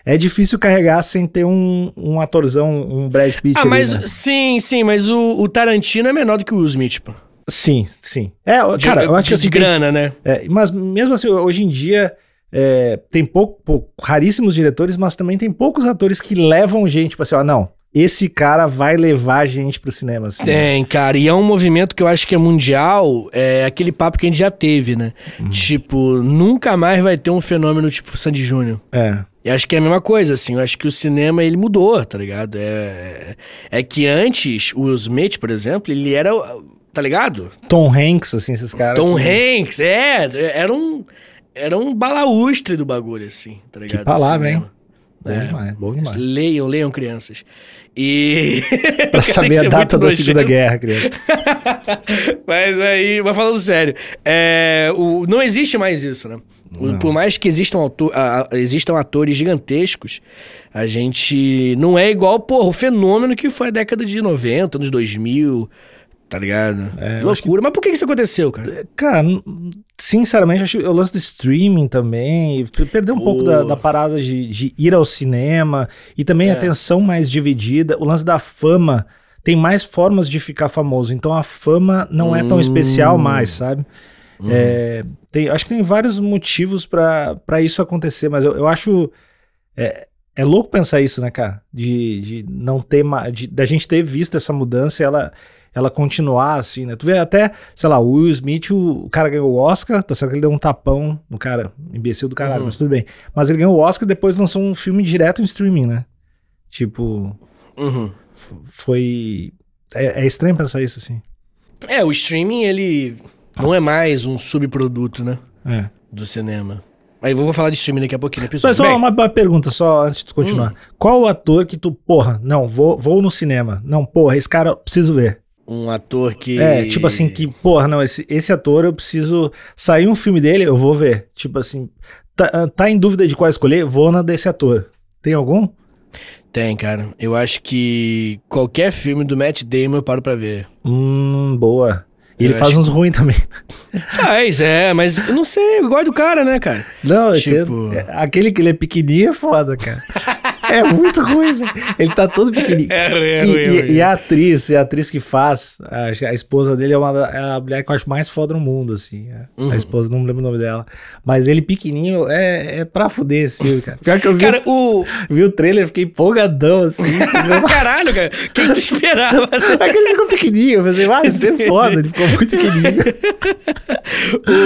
é difícil carregar sem ter um, um atorzão, um Brad Pitt. Ah, ali, mas né? sim, sim, mas o, o, Tarantino é menor do que o Smith, pô. Sim, sim. É, de, cara, eu acho de, que assim, de grana, tem, né? É, mas mesmo assim, hoje em dia é, tem pouco, pouco, raríssimos diretores, mas também tem poucos atores que levam gente para assim, ó, não, esse cara vai levar a gente pro cinema. Assim, né? tem, né? cara, e é um movimento que eu acho que é mundial, é aquele papo que a gente já teve, né? Hum. Tipo, nunca mais vai ter um fenômeno tipo Sandy Júnior. É. E acho que é a mesma coisa, assim. Eu acho que o cinema, ele mudou, tá ligado? É, é, é que antes, o Smith, por exemplo, ele era. Tá ligado? Tom Hanks, assim, esses caras. Tom que... Hanks, é. Era um. Era um balaustre do bagulho, assim, tá ligado? Que palavra, hein? Bom é, demais, bom demais. Leiam, leiam, crianças. E. pra saber a é data da Segunda Guerra, crianças. mas aí, mas falando sério, é, o, não existe mais isso, né? Por mais que existam, a, a, existam atores gigantescos, a gente não é igual, porra, o fenômeno que foi a década de 90, anos 2000. Tá ligado? É, Loucura. Que... Mas por que isso aconteceu, cara? Cara, sinceramente, acho o lance do streaming também. Perdeu um oh. pouco da, da parada de, de, ir ao cinema. E também é. a atenção mais dividida. O lance da fama. Tem mais formas de ficar famoso. Então a fama não hum. é tão especial hum. mais, sabe? Hum. É, tem, acho que tem vários motivos para isso acontecer, mas eu, eu acho. É, é louco pensar isso, né, cara? De, de não ter. De, da gente ter visto essa mudança, ela ela continuar assim, né? Tu vê até, sei lá, o Will Smith, o, o cara ganhou o Oscar, tá certo que ele deu um tapão no cara, imbecil do caralho, uhum. mas tudo bem. Mas ele ganhou o Oscar e depois lançou um filme direto em streaming, né? Tipo. Uhum. Foi. É, é estranho pensar isso assim. É, o streaming, ele não é mais um subproduto, né? É. Do cinema. Aí eu vou falar de streaming daqui a pouquinho. Episódio. Mas só Bem... uma, uma, pergunta, só antes de continuar. Hum. Qual o ator que tu, porra, não, vou, vou no cinema. Não, porra, esse cara eu preciso ver um ator que. É, tipo assim, que, porra, não, esse, esse ator eu preciso. Sair um filme dele, eu vou ver. Tipo assim, tá, ah, tá em dúvida de qual escolher? Vou na desse ator. Tem algum? Tem, cara. Eu acho que qualquer filme do Matt Damon eu paro pra ver. Hum, boa. E ele faz uns ruins também. Faz, é, mas eu não sei, eu gosto do cara, né, cara? Não, tipo... É, aquele que ele é pequenininho é foda, cara. É muito ruim, velho. Ele tá todo pequenininho. É, é, e, é, e, é e, a atriz, a atriz que faz, a, a esposa dele é, uma, é a mulher que eu acho mais foda no mundo, assim. É. Uhum. A esposa, não me lembro o nome dela. Mas ele pequenininho é, é pra fuder esse filme, cara. Pior que eu vi, cara, o... vi o trailer, fiquei empolgadão, assim. Caralho, cara. Quem tu esperava? Aquele é ficou pequenininho. Eu pensei, vai ser foda. Ele ficou muito pequenininho.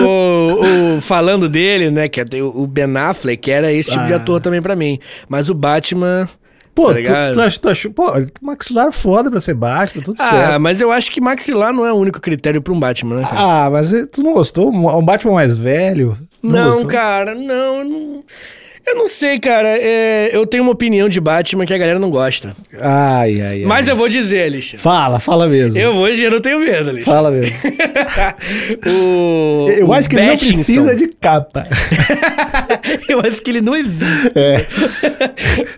o, o, falando dele, né, que o Ben Affleck era esse tipo ah. de ator também pra mim. Mas o Batman Batman. Pô, tá tu, tu, acha, tu acha, pô, maxilar foda pra ser Batman, tudo ah, certo. Ah, mas eu acho que maxilar não é o único critério pra um Batman, né, cara? Ah, mas eh, tu não gostou? Um Batman mais velho? Não, não cara, não, não. Eu não sei, cara. É, eu tenho uma opinião de Batman que a galera não gosta. Ai, ai, ai. Mas eu vou dizer, Alexandre. Fala, fala mesmo. Eu vou dizer, eu não tenho medo, Alexandre. Fala mesmo. o, eu o acho que Batinson. ele não precisa de capa. eu acho que ele não existe.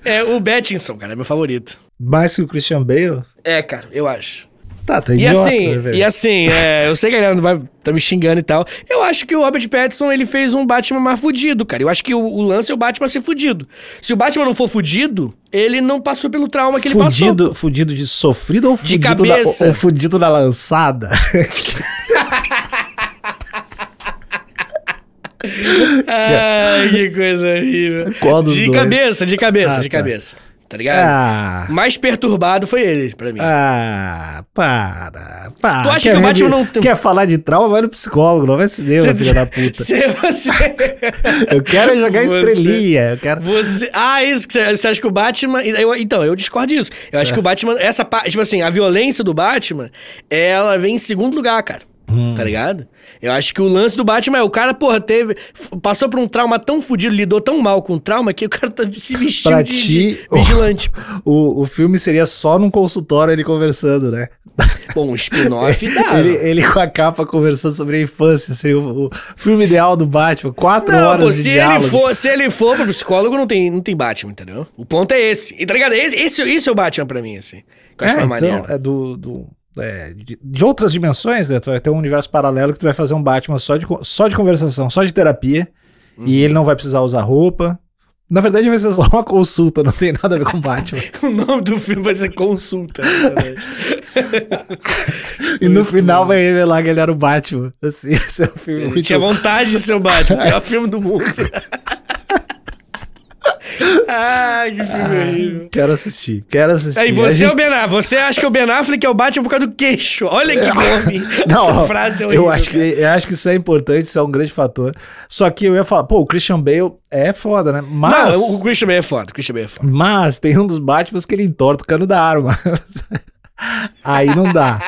É. é o Bettinson, cara, é meu favorito. Mais que o Christian Bale? É, cara, eu acho. Tá, tá idiota, e assim, né, velho? E assim, é, eu sei que a galera não vai, tá me xingando e tal. Eu acho que o Robert Pattinson, ele fez um Batman mais fudido, cara. Eu acho que o, o lance é o Batman ser fudido. Se o Batman não for fudido, ele não passou pelo trauma que fudido, ele passou. Fudido de sofrido ou fudido, de cabeça. ou fudido lançada? Ai, que coisa horrível. Qual dos de dois? cabeça, de cabeça, ah, de tá. cabeça tá ligado? Ah. Mais perturbado foi ele, pra mim. Ah, para, para. Tu acha quer que o Batman não... Quer falar de trauma, vai no psicólogo, não vai se deu, filha da puta. você... eu quero jogar você, estrelinha, eu quero... Você... Ah, isso, que você, você acha que o Batman... Eu, então, eu discordo disso. Eu acho é. que o Batman, essa parte, tipo assim, a violência do Batman, ela vem em segundo lugar, cara. Hum. Tá ligado? Eu acho que o lance do Batman é o cara, porra, teve. Passou por um trauma tão fodido, lidou tão mal com o trauma que o cara tá se vestiu pra de, ti, de vigilante. O, o filme seria só num consultório ele conversando, né? Bom, um spin-off dá. Ele, ele, com a capa conversando sobre a infância, seria assim, o, o, filme ideal do Batman. Quatro não, horas pô, se de ele diálogo. for Se ele for pro psicólogo, não tem, não tem Batman, entendeu? O ponto é esse. E tá ligado? Esse, esse, esse é o Batman pra mim, assim. Que eu acho é, então, É do... do é, de, de, outras dimensões, né? Tu vai ter um universo paralelo que tu vai fazer um Batman só de, só de conversação, só de terapia. E uhum. ele não vai precisar usar roupa. Na verdade, vai ser só uma consulta, não tem nada a ver com Batman. o nome do filme vai ser Consulta. e no final vai revelar que ele era o Batman. Assim, esse é um filme ele muito... Tinha vontade de ser o Batman, o pior filme do mundo. Ai, que filme horrível. Quero assistir, quero assistir. Aí você é o Ben Affleck. Você acha que o Ben Affleck é o Batman por causa do queixo. Olha que ah, nome. Não, Essa frase é horrível. Eu acho, que, eu acho que isso é importante, isso é um grande fator. Só que eu ia falar, pô, o Christian Bale é foda, né? Mas... Não, o Christian Bale é foda, o Christian Bale é foda. Mas tem um dos Batmans que ele entorta o cano da arma. Aí não dá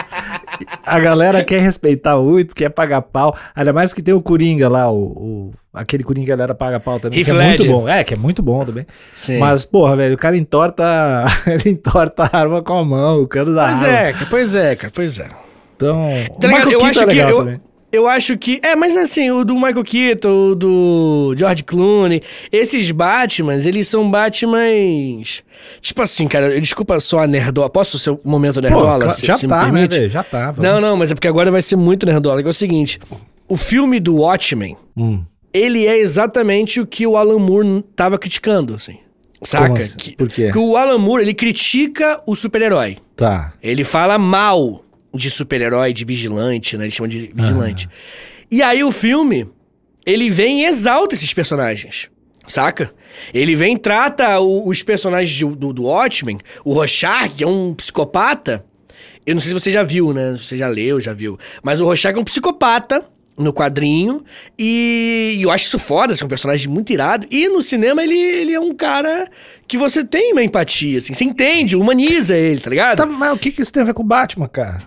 a galera quer respeitar muito, quer pagar pau. Ainda mais que tem o Coringa lá, o, o aquele Coringa que a galera paga pau também, que é muito bom. É, que é muito bom também. Sim. Mas, porra, velho, o cara entorta, ele entorta a arma com a mão, o cano da pois é, arma. Pois é, cara, pois é, pois é. Então, tá o eu acho é que eu, eu acho que. É, mas assim, o do Michael Keaton, o do George Clooney, esses Batmans, eles são Batmans. Tipo assim, cara, desculpa só a nerdola. Posso o seu momento nerdola? Pô, se, já se tá, né, Já tá. Vamos. Não, não, mas é porque agora vai ser muito nerdola. Que é o seguinte: o filme do Watchmen, hum. ele é exatamente o que o Alan Moore tava criticando, assim. Saca? Assim? Por quê? Que o Alan Moore, ele critica o super-herói. Tá. Ele fala mal de super-herói, de vigilante, né? Eles chamam de vigilante. Ah. E aí o filme, ele vem e exalta esses personagens. Saca? Ele vem trata o, os personagens de, do, do Watchmen, o Rorschach, que é um psicopata. Eu não sei se você já viu, né? Se você já leu, já viu. Mas o Rorschach é um psicopata no quadrinho. E, e eu acho isso foda, assim, é um personagem muito irado. E no cinema ele, ele é um cara que você tem uma empatia, assim. Você entende, humaniza ele, tá ligado? Tá, mas o que, que isso tem a ver com o Batman, cara?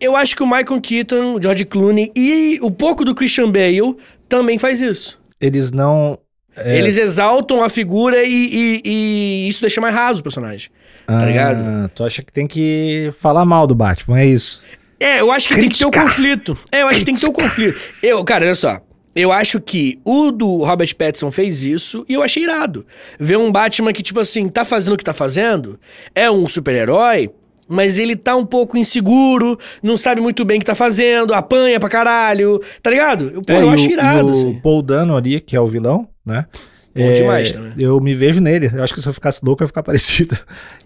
Eu acho que o Michael Keaton, o George Clooney e o pouco do Christian Bale também faz isso. Eles não. É... Eles exaltam a figura e, e, e, isso deixa mais raso o personagem. Tá ah, tá ligado? Tu acha que tem que falar mal do Batman, é isso? É, eu acho que Criticar. tem que ter o um conflito. É, eu acho Criticar. que tem que ter o um conflito. Eu, cara, olha só. Eu acho que o do Robert Pattinson fez isso e eu achei irado. Ver um Batman que, tipo assim, tá fazendo o que tá fazendo, é um super-herói, mas ele tá um pouco inseguro, não sabe muito bem o que tá fazendo, apanha pra caralho, tá ligado? Eu, é, eu acho irado. O, assim. o Paul Dano ali, que é o vilão, né? Bom é, demais também. Eu me vejo nele. Eu acho que se eu ficasse louco, eu ia ficar parecido.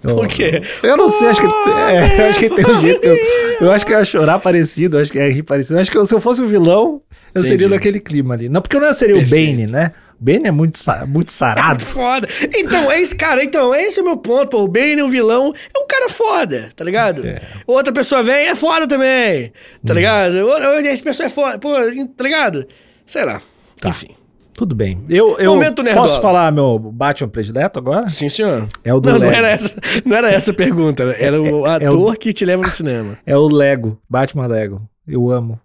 Eu, Por quê? Eu, eu não sei, acho que, é, eu acho que tem um jeito que eu. Eu acho que ia chorar parecido, acho que ia rir parecido. Acho que eu, se eu fosse o um vilão, eu Entendi. seria naquele clima ali. Não, porque eu não é seria Perfeito. o Bane, né? O Bane é muito, muito sarado. É muito foda. Então, é esse cara, então, é esse é o meu ponto, pô. O Bane, o vilão, é um cara foda, tá ligado? É. Outra pessoa vem, é foda também, tá hum. ligado? Essa pessoa é foda, pô, tá ligado? Sei lá. Tá. Enfim. Tudo bem. Eu, eu Momento nerdola. posso falar meu Batman predileto agora? Sim, senhor. É o do não, Lego. Não era, essa, não era essa a pergunta. É, era o é, é ator é o, que te leva no cinema. É o Lego. Batman Lego. Eu amo.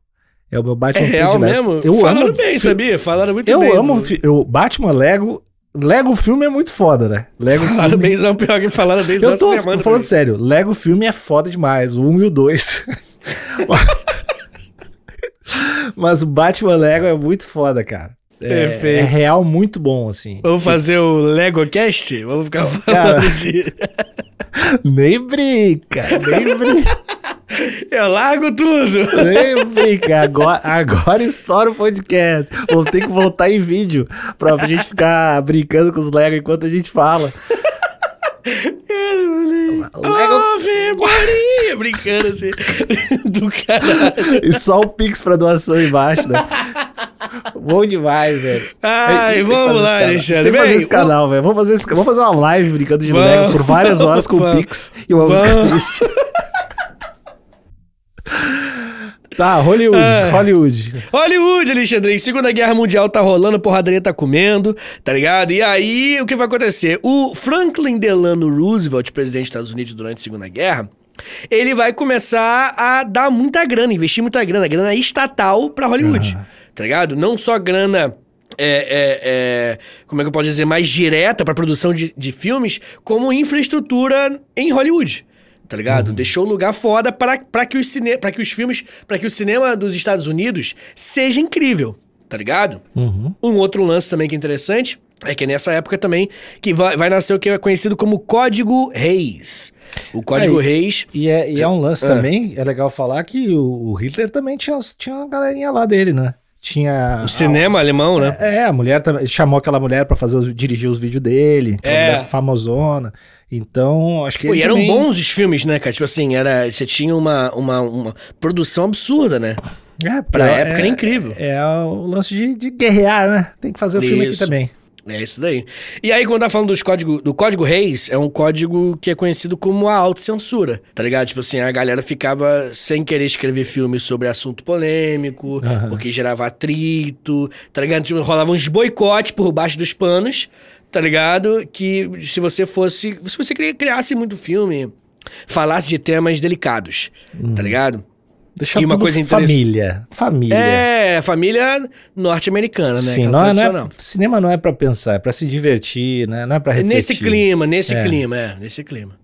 É o meu Batman é real predileto. mesmo? Eu Falaram amo, bem, sabia? Falaram muito eu bem. Eu amo... Eu, Batman Lego... Lego filme é muito foda, né? Lego falaram filme... bemzão, pior que falaram bemzão Eu tô, tô falando sério. Lego filme é foda demais. O 1 um e o 2. Mas o Batman Lego é muito foda, cara. É, é, real muito bom, assim. Vamos fazer o LegoCast? Vamos ficar falando Cara, de. nem brinca, nem brinca. Eu largo tudo. Nem brinca, agora, agora estoura o podcast. Vou ter que voltar em vídeo pra gente ficar brincando com os Lego enquanto a gente fala. Lego... Ave Maria! Brincando assim, do caralho. E só o Pix pra doação embaixo, né? Bom demais, velho. Ai, vamos lá, Alexandre. Tem que fazer esse canal, velho. Vamos fazer, vamos fazer uma live brincando de vamos, por várias horas com vamos, o Pix e uma vamos. música triste. Tá, Hollywood, ah, Hollywood. Hollywood, Alexandre. Segunda Guerra Mundial tá rolando, a porradaria tá comendo, tá ligado? E aí, o que vai acontecer? O Franklin Delano Roosevelt, presidente dos Estados Unidos durante a Segunda Guerra, ele vai começar a dar muita grana, investir muita grana, grana estatal para Hollywood. Ah tá ligado? Não só grana. É, é, é, como é que eu posso dizer, mais direta para produção de, de filmes, como infraestrutura em Hollywood tá ligado? Uhum. Deixou o lugar foda para que os cine, para que os filmes, para que o cinema dos Estados Unidos seja incrível, tá ligado? Uhum. Um outro lance também que é interessante é que nessa época também que vai, vai nascer o que é conhecido como Código Reis. O Código é, Reis. E é, e é um lance ah. também, é legal falar que o, o Hitler também tinha, tinha uma galerinha lá dele, né? tinha. O cinema a, alemão, né? É, é, a mulher também. Chamou aquela mulher para fazer dirigir os vídeos dele. É. é. Famosona. Então, acho que. Pô, e eram também... bons os filmes, né, cara? Tipo assim, era, você tinha uma, uma, uma produção absurda, né? É, pra, pra época é, era incrível. É, o lance de, de guerrear, né? Tem que fazer Isso. o filme aqui também. É isso daí. E aí, quando tá falando dos código, do código Reis, é um código que é conhecido como a autocensura, tá ligado? Tipo assim, a galera ficava sem querer escrever filmes sobre assunto polêmico, uhum. porque gerava atrito, tá ligado? Tipo, rolavam uns boicotes por baixo dos panos, tá ligado? Que se você fosse. Se você criasse muito filme, falasse de temas delicados, tá uhum. tá ligado? Deixar e uma coisa interessante. Família. Família. É, família norte-americana, né? Sim, é não é, não é, cinema não é para pensar, é para se divertir, né? Não é para refletir. Nesse clima, nesse é. clima, é, nesse clima.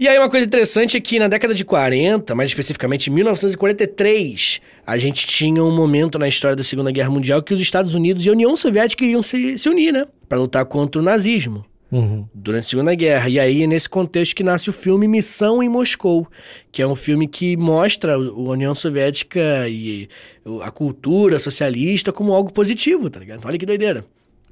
E aí uma coisa interessante é que na década de 40, mais especificamente em 1943, a gente tinha um momento na história da Segunda Guerra Mundial que os Estados Unidos e a União Soviética iriam se, se unir, né? Para lutar contra o nazismo uhum. durante a Segunda Guerra. E aí, nesse contexto que nasce o filme Missão em Moscou, que é um filme que mostra a União Soviética e a cultura socialista como algo positivo, tá ligado? Então, olha que doideira.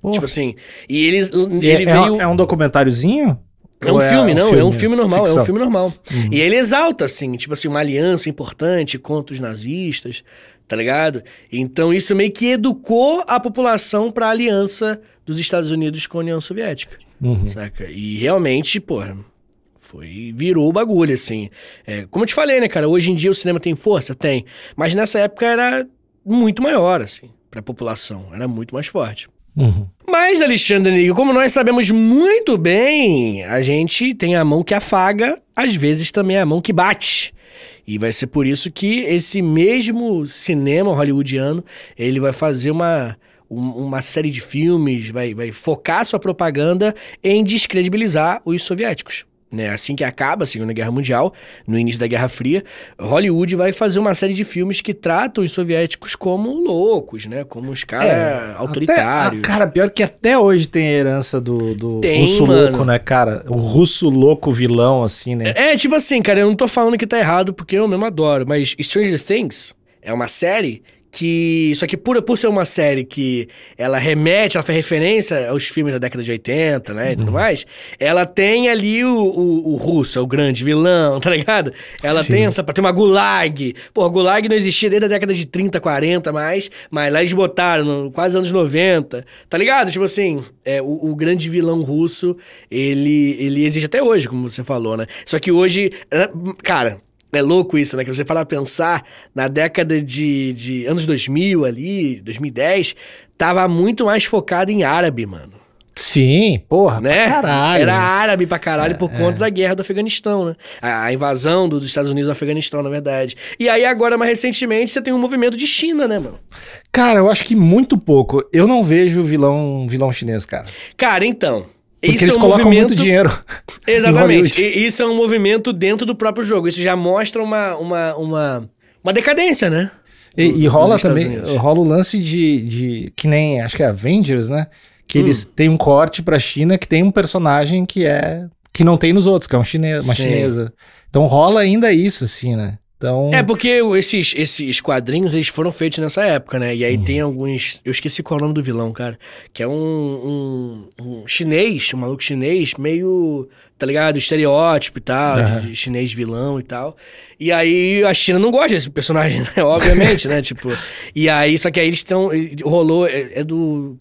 Porra. Tipo assim, e ele, ele é, é veio... é um documentáriozinho? É um é filme, um não, filme, é um filme normal, ficção. é um filme normal. Uhum. E ele exalta, assim, tipo assim, uma aliança importante contra os nazistas, tá ligado? Então isso meio que educou a população pra aliança dos Estados Unidos com a União Soviética. Uhum. Saca? E realmente, porra, foi, virou o bagulho, assim. É, como eu te falei, né, cara? Hoje em dia o cinema tem força? Tem. Mas nessa época era muito maior, assim, pra população. Era muito mais forte. Uhum. Mas, Alexandre Nigo, como nós sabemos muito bem, a gente tem a mão que afaga, às vezes também é a mão que bate. E vai ser por isso que esse mesmo cinema hollywoodiano, ele vai fazer uma um, uma série de filmes, vai, vai focar sua propaganda em descredibilizar os soviéticos. Né? Assim que acaba a Segunda Guerra Mundial, no início da Guerra Fria, Hollywood vai fazer uma série de filmes que tratam os soviéticos como loucos, né? Como os caras é, autoritários. Até, ah, cara, pior que até hoje tem a herança do, do tem, russo mano. louco, né, cara? O russo louco vilão, assim, né? É, é, tipo assim, cara, eu não tô falando que tá errado, porque eu mesmo adoro, mas Stranger Things é uma série que só que por, por ser uma série que ela remete, ela faz referência aos filmes da década de 80, né, e tudo uhum. mais, ela tem ali o, o, o, russo, o grande vilão, tá ligado? Ela Sim. tem essa, tem uma gulag. Pô, gulag não existia desde a década de 30, 40 mais, mas lá eles botaram, no, quase anos 90, tá ligado? Tipo assim, é, o, o, grande vilão russo, ele, ele existe até hoje, como você falou, né? Só que hoje, é, cara... É louco isso, né? Que você para pensar, na década de, de anos 2000 ali, 2010, tava muito mais focado em árabe, mano. Sim, porra, né? caralho. Era árabe pra caralho é, por conta é. da guerra do Afeganistão, né? A, invasão dos Estados Unidos ao Afeganistão, na verdade. E aí agora, mais recentemente, você tem um movimento de China, né, mano? Cara, eu acho que muito pouco. Eu não vejo vilão, vilão chinês, cara. Cara, então... Porque isso é eles é um colocam movimento... muito dinheiro. Exatamente. isso é um movimento dentro do próprio jogo. Isso já mostra uma, uma, uma, uma decadência, né? E, e rola também, Unidos. rola o lance de, de. Que nem. Acho que é Avengers, né? Que hum. eles têm um corte pra China que tem um personagem que é. Que não tem nos outros, que é um chinês, uma Sim. chinesa. Então rola ainda isso, assim, né? Então... É porque esses, esses quadrinhos eles foram feitos nessa época, né? E aí uhum. tem alguns. Eu esqueci qual é o nome do vilão, cara. Que é um, um, um, chinês, um maluco chinês, meio. Tá ligado? Estereótipo e tal, uhum. de chinês vilão e tal. E aí a China não gosta desse personagem, né? Obviamente, né? Tipo. E aí, só que aí eles estão. Rolou. É, é do.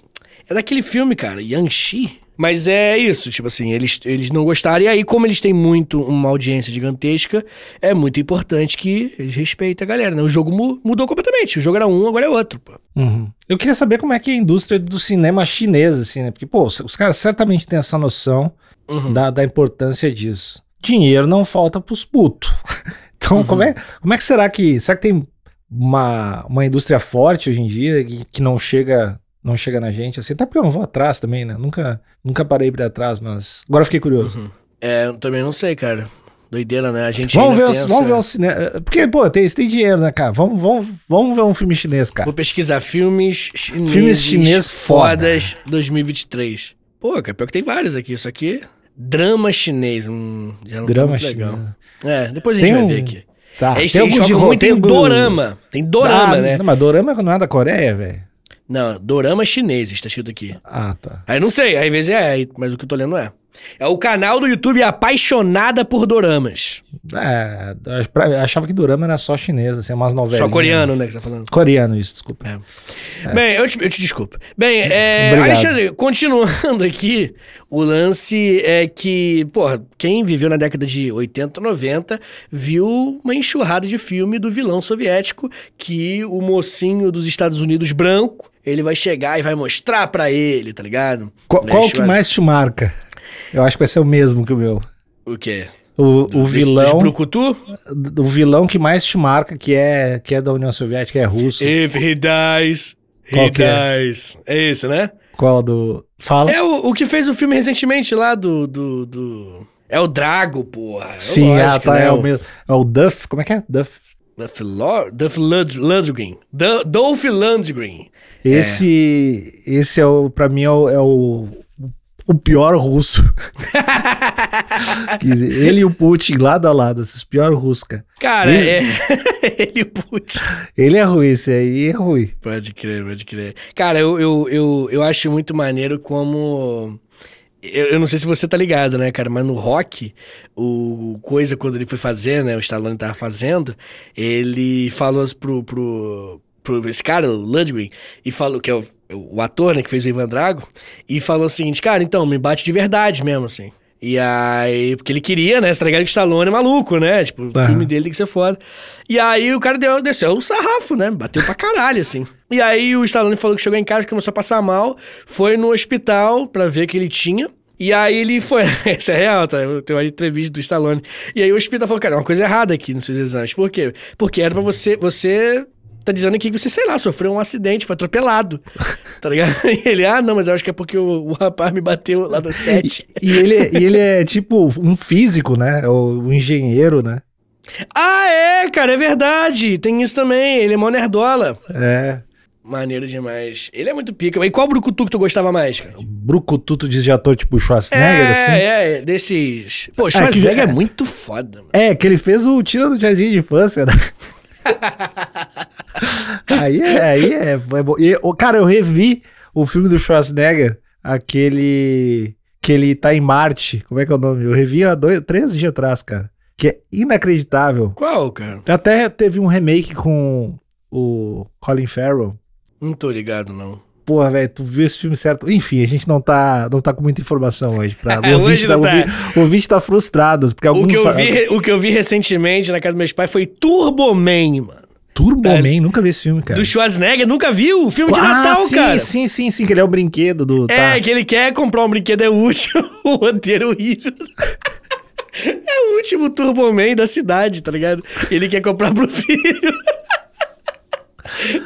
É daquele filme, cara, yang Shi. Mas é isso, tipo assim, eles, eles não gostaram. E aí, como eles têm muito uma audiência gigantesca, é muito importante que eles respeitem a galera, né? O jogo mu mudou completamente. O jogo era um, agora é outro, pô. Uhum. Eu queria saber como é que é a indústria do cinema chinesa, assim, né? Porque, pô, os caras certamente têm essa noção uhum. da, da importância disso. Dinheiro não falta pros putos. então, uhum. como, é, como é que será que. Será que tem uma, uma indústria forte hoje em dia que, que não chega não chega na gente, assim, até porque eu não vou atrás também, né? Nunca, nunca parei pra ir atrás, mas agora fiquei curioso. Uhum. É, eu também não sei, cara. Doideira, né? A gente vamos ver, pensa... vamos ver um cinema. Porque, pô, tem, tem dinheiro, né, cara? Vamos, vamos, vamos ver um filme chinês, cara. Vou pesquisar filmes chineses. Filmes chineses fodas foda. 2023. Pô, cara, pior que tem vários aqui. Isso aqui. É drama chinês. Hum, já não tá Drama tá legal. Chinês. É, depois a gente tem vai um... ver aqui. Tá, é, tem, tem, de... tem, tem dorama. Tem dorama, ah, né? Não, mas dorama não é da Coreia, velho. Não, dorama chineses, está escrito aqui. Ah, tá. Aí não sei, às vezes é, mas o que eu tô lendo é. É o canal do YouTube apaixonada por doramas. É, achava que dorama era só chinesa, assim, umas novelas. Só coreano, né, que você tá falando? Coreano, isso, desculpa. É. É. Bem, eu te, eu te, desculpo. Bem, é, Alexandre, continuando aqui, o lance é que, porra, quem viveu na década de 80, 90, viu uma enxurrada de filme do vilão soviético que o mocinho dos Estados Unidos branco ele vai chegar e vai mostrar para ele, tá ligado? Qual, qual que mais te marca? Eu acho que vai ser o mesmo que o meu. O quê? O, do, o vilão. O vilão que mais te marca, que é, que é da União Soviética, é russo. If he dies, he dies. É? é esse, né? Qual do. Fala. É o, o que fez o filme recentemente lá do. do, do... É o Drago, porra. É Sim, ah, lógico, ah, tá, né? é o mesmo. É o Duff, como é que é? Duff. Duff, Lord, Duff Lundgren. Dolph Lundgren. É. Esse, é. esse é o, para mim é o, é o, o pior russo. ele e o Putin lado a lado, esses pior russos, cara. Cara, ele, é... ele e o Putin. Ele é ruim, esse aí é ruim. Pode crer, pode crer. Cara, eu, eu, eu, eu acho muito maneiro como eu, não sei se você tá ligado, né, cara, mas no rock, o coisa quando ele foi fazer, né, o Stallone tava fazendo, ele falou pro, pro, pro esse cara, o Ludwig, e falou, que é o, o ator, né, que fez o Ivan Drago, e falou o seguinte, cara, então, me bate de verdade mesmo, assim. E aí, porque ele queria, né? Estragar que o Stallone é maluco, né? Tipo, uhum. o filme dele tem que ser foda. E aí o cara deu, desceu o sarrafo, né? Bateu pra caralho, assim. E aí o Stallone falou que chegou em casa, começou a passar mal, foi no hospital para ver o que ele tinha. E aí ele foi. Isso é real, tá? Tem uma entrevista do Stallone. E aí o hospital falou, cara, é uma coisa errada aqui nos seus exames. Por quê? Porque era pra você. Você tá dizendo aqui que você, sei lá, sofreu um acidente, foi atropelado. tá ligado? E ele, ah, não, mas eu acho que é porque o, o rapaz me bateu lá no set. E, e, ele, e ele é tipo um físico, né? Ou um engenheiro, né? Ah, é, cara, é verdade. Tem isso também. Ele é mó nerdola. É. Maneiro demais. Ele é muito pica. E qual brucutu que tu gostava mais, cara? Brucutu tu diz de ator tipo Schwarzenegger, é, assim? É, é, desses... Pô, é, Schwarzenegger é, que... é muito foda, mano. É, que ele fez o Tira do Jardim de Infância, né? aí é, aí é, é bom. E, cara, eu revi o filme do Schwarzenegger, aquele que ele tá em Marte. Como é que é o nome? Eu revi há dois, três dias atrás, cara. Que é inacreditável. Qual, cara? Até teve um remake com o Colin Farrell. Não tô ligado, não porra, velho, tu viu esse filme certo? Enfim, a gente não tá, não tá com muita informação hoje. Pra, o, é, ouvinte hoje tá, tá. O, ouvinte, tá frustrado. Porque alguns o, que eu vi, o que eu vi recentemente na casa dos meus pais foi Turbo Man, mano. Turbo tá Man, nunca vi esse filme, cara. Do Schwarzenegger, nunca viu? filme de ah, Natal, sim, cara. Sim, sim, sim, que ele é o um brinquedo do. É, tá. que ele quer comprar um brinquedo, é útil. o roteiro horrível. é o último Turbo Man da cidade, tá ligado? Ele quer comprar pro filho.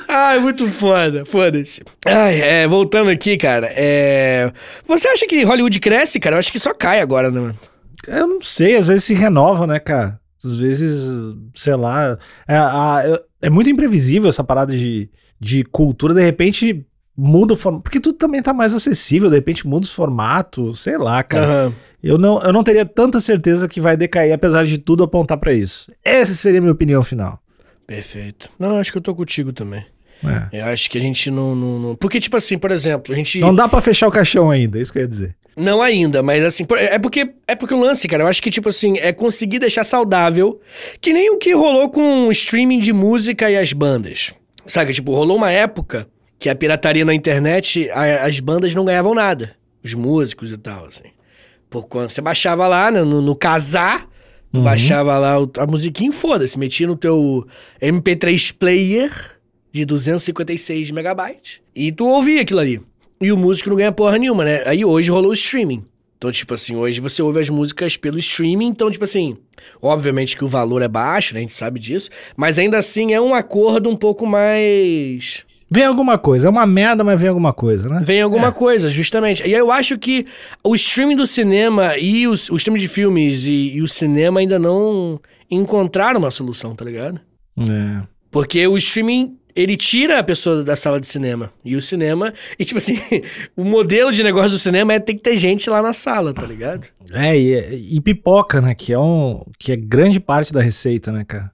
Ai, muito foda, foda-se. Ai, é, voltando aqui, cara, é... Você acha que Hollywood cresce, cara? Eu acho que só cai agora, né, mano? Eu não sei, às vezes se renova, né, cara? Às vezes, sei lá. É, a, é muito imprevisível essa parada de, de cultura. De repente, muda o formato. Porque tudo também tá mais acessível, de repente muda os formatos, sei lá, cara. Uhum. Eu, não, eu não teria tanta certeza que vai decair, apesar de tudo apontar para isso. Essa seria a minha opinião final. Perfeito. Não, acho que eu tô contigo também. É. Eu acho que a gente não, não, não, Porque, tipo assim, por exemplo, a gente. Não dá para fechar o caixão ainda, é isso que eu ia dizer. Não ainda, mas assim, é porque é porque o lance, cara, eu acho que, tipo assim, é conseguir deixar saudável, que nem o que rolou com o streaming de música e as bandas. Sabe, tipo, rolou uma época que a pirataria na internet, a, as bandas não ganhavam nada. Os músicos e tal, assim. Por quando você baixava lá né, no, no casar, Tu uhum. baixava lá a musiquinha foda-se, metia no teu MP3 player de 256 megabytes e tu ouvia aquilo ali. E o músico não ganha porra nenhuma, né? Aí hoje rolou o streaming. Então, tipo assim, hoje você ouve as músicas pelo streaming, então, tipo assim, obviamente que o valor é baixo, né? A gente sabe disso, mas ainda assim é um acordo um pouco mais Vem alguma coisa. É uma merda, mas vem alguma coisa, né? Vem alguma é. coisa, justamente. E eu acho que o streaming do cinema e os, o streaming de filmes e, e, o cinema ainda não encontraram uma solução, tá ligado? É. Porque o streaming, ele tira a pessoa da sala de cinema. E o cinema... E tipo assim, o modelo de negócio do cinema é ter que ter gente lá na sala, tá ligado? É, e, e pipoca, né? Que é, um, que é grande parte da receita, né, cara?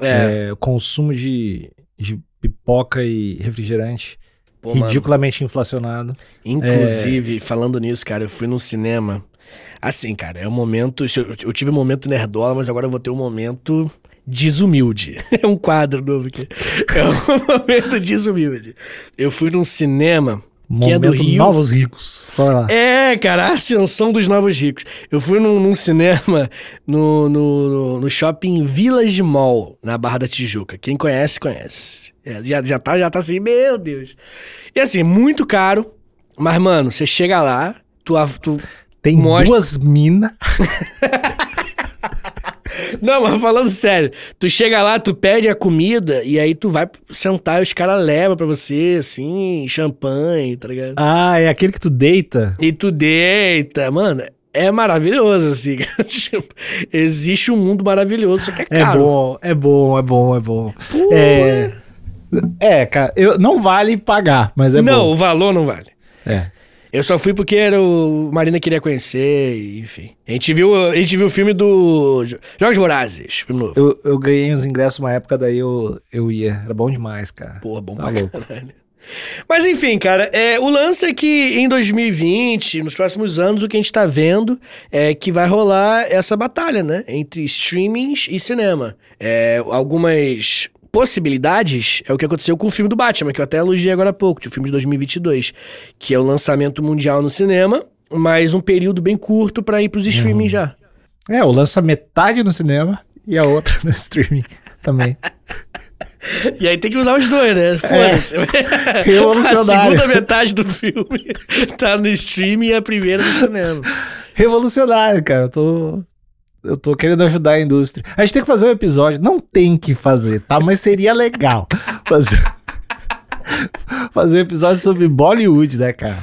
É. é o consumo de, de pipoca e refrigerante Pô, ridiculamente mano. inflacionado. Inclusive, é... falando nisso, cara, eu fui no cinema. Assim, cara, é um momento. Eu tive um momento nerdola, mas agora eu vou ter um momento desumilde. É um quadro novo aqui. É um momento desumilde. Eu fui num cinema Momento que é do Novos Ricos. Vai lá. É, cara, a ascensão dos Novos Ricos. Eu fui num, num cinema no, no, no, shopping Village Mall, na Barra da Tijuca. Quem conhece, conhece. É, já, já, tá, já tá assim, meu Deus. E assim, muito caro, mas, mano, você chega lá, tu. tu Tem mostra... duas minas. Não, mas falando sério, tu chega lá, tu pede a comida e aí tu vai sentar e os caras levam pra você, assim, champanhe, tá ligado? Ah, é aquele que tu deita? E tu deita, mano. É maravilhoso, assim. Tipo, existe um mundo maravilhoso, só que é, é caro. É bom, é bom, é bom, é bom. é... é... É, cara, eu, não vale pagar, mas é não, bom. Não, o valor não vale. É. Eu só fui porque era o Marina queria conhecer, enfim. A gente viu, a gente viu o filme do Jorge Vorazes, filme novo. Eu, eu ganhei uns ingressos uma época, daí eu, eu ia. Era bom demais, cara. Porra, bom tá pra louco. caralho. Mas enfim, cara, é, o lance é que em 2020, nos próximos anos, o que a gente tá vendo é que vai rolar essa batalha, né? Entre streamings e cinema. É, algumas possibilidades é o que aconteceu com o filme do Batman, que eu até elogiei agora há pouco, o filme de 2022, que é o lançamento mundial no cinema, mas um período bem curto para ir para os uhum. streaming uhum. já. É, o lança metade no cinema e a outra no streaming também. E aí tem que usar os dois, né? É. Foda-se. É, revolucionário. A segunda metade do filme tá no streaming e a primeira no cinema. Revolucionário, cara. Eu tô, eu tô querendo ajudar a indústria. A gente tem que fazer um episódio. Não tem que fazer, tá? Mas seria legal fazer, fazer um episódio sobre Bollywood, né, cara?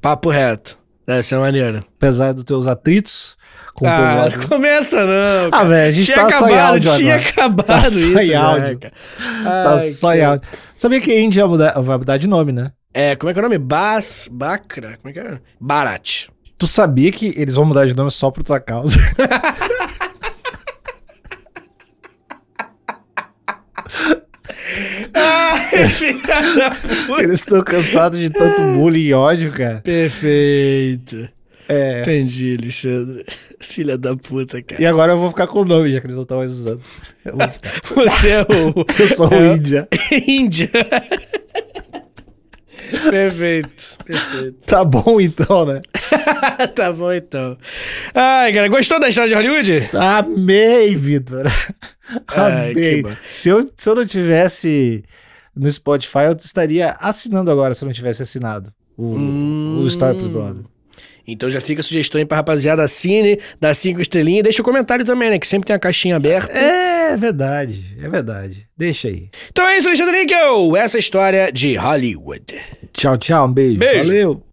Papo reto. Deve ser maneiro. Apesar dos teus atritos com ah, o começa não. Ah, cara. Ah, velho, a gente tinha tá acabado, só em áudio tinha acabado tá isso, só em áudio. Né, cara. Tá só que... em áudio. Sabia que a Índia vai mudar, de nome, né? É, como é que é o nome? Bas... Bacra? Como é que é? Barat. Tu sabia que eles vão mudar de nome só por tua causa? Eles estão cansados de tanto bullying e ódio, cara. Perfeito. É. Entendi, Alexandre. Filha da puta, cara. E agora eu vou ficar com o nome, já que eles não estão mais usando. Você é o. Eu sou é o Índia. Índia. perfeito, perfeito. Tá bom então, né? tá bom então. Ai, cara, gostou da história de Hollywood? Amei, Vitor. Amei. Ai, se, eu, se eu não tivesse no Spotify, eu estaria assinando agora se eu não tivesse assinado o, hum. o Story Plus Brother. Então já fica a sugestão aí pra rapaziada, assine, dá cinco estrelinhas deixa o um comentário também, né? Que sempre tem a caixinha aberta. É é verdade, é verdade. Deixa aí. Então é isso, Alexandre Níquel. Essa é a história de Hollywood. Tchau, tchau. Um beijo. beijo. Valeu.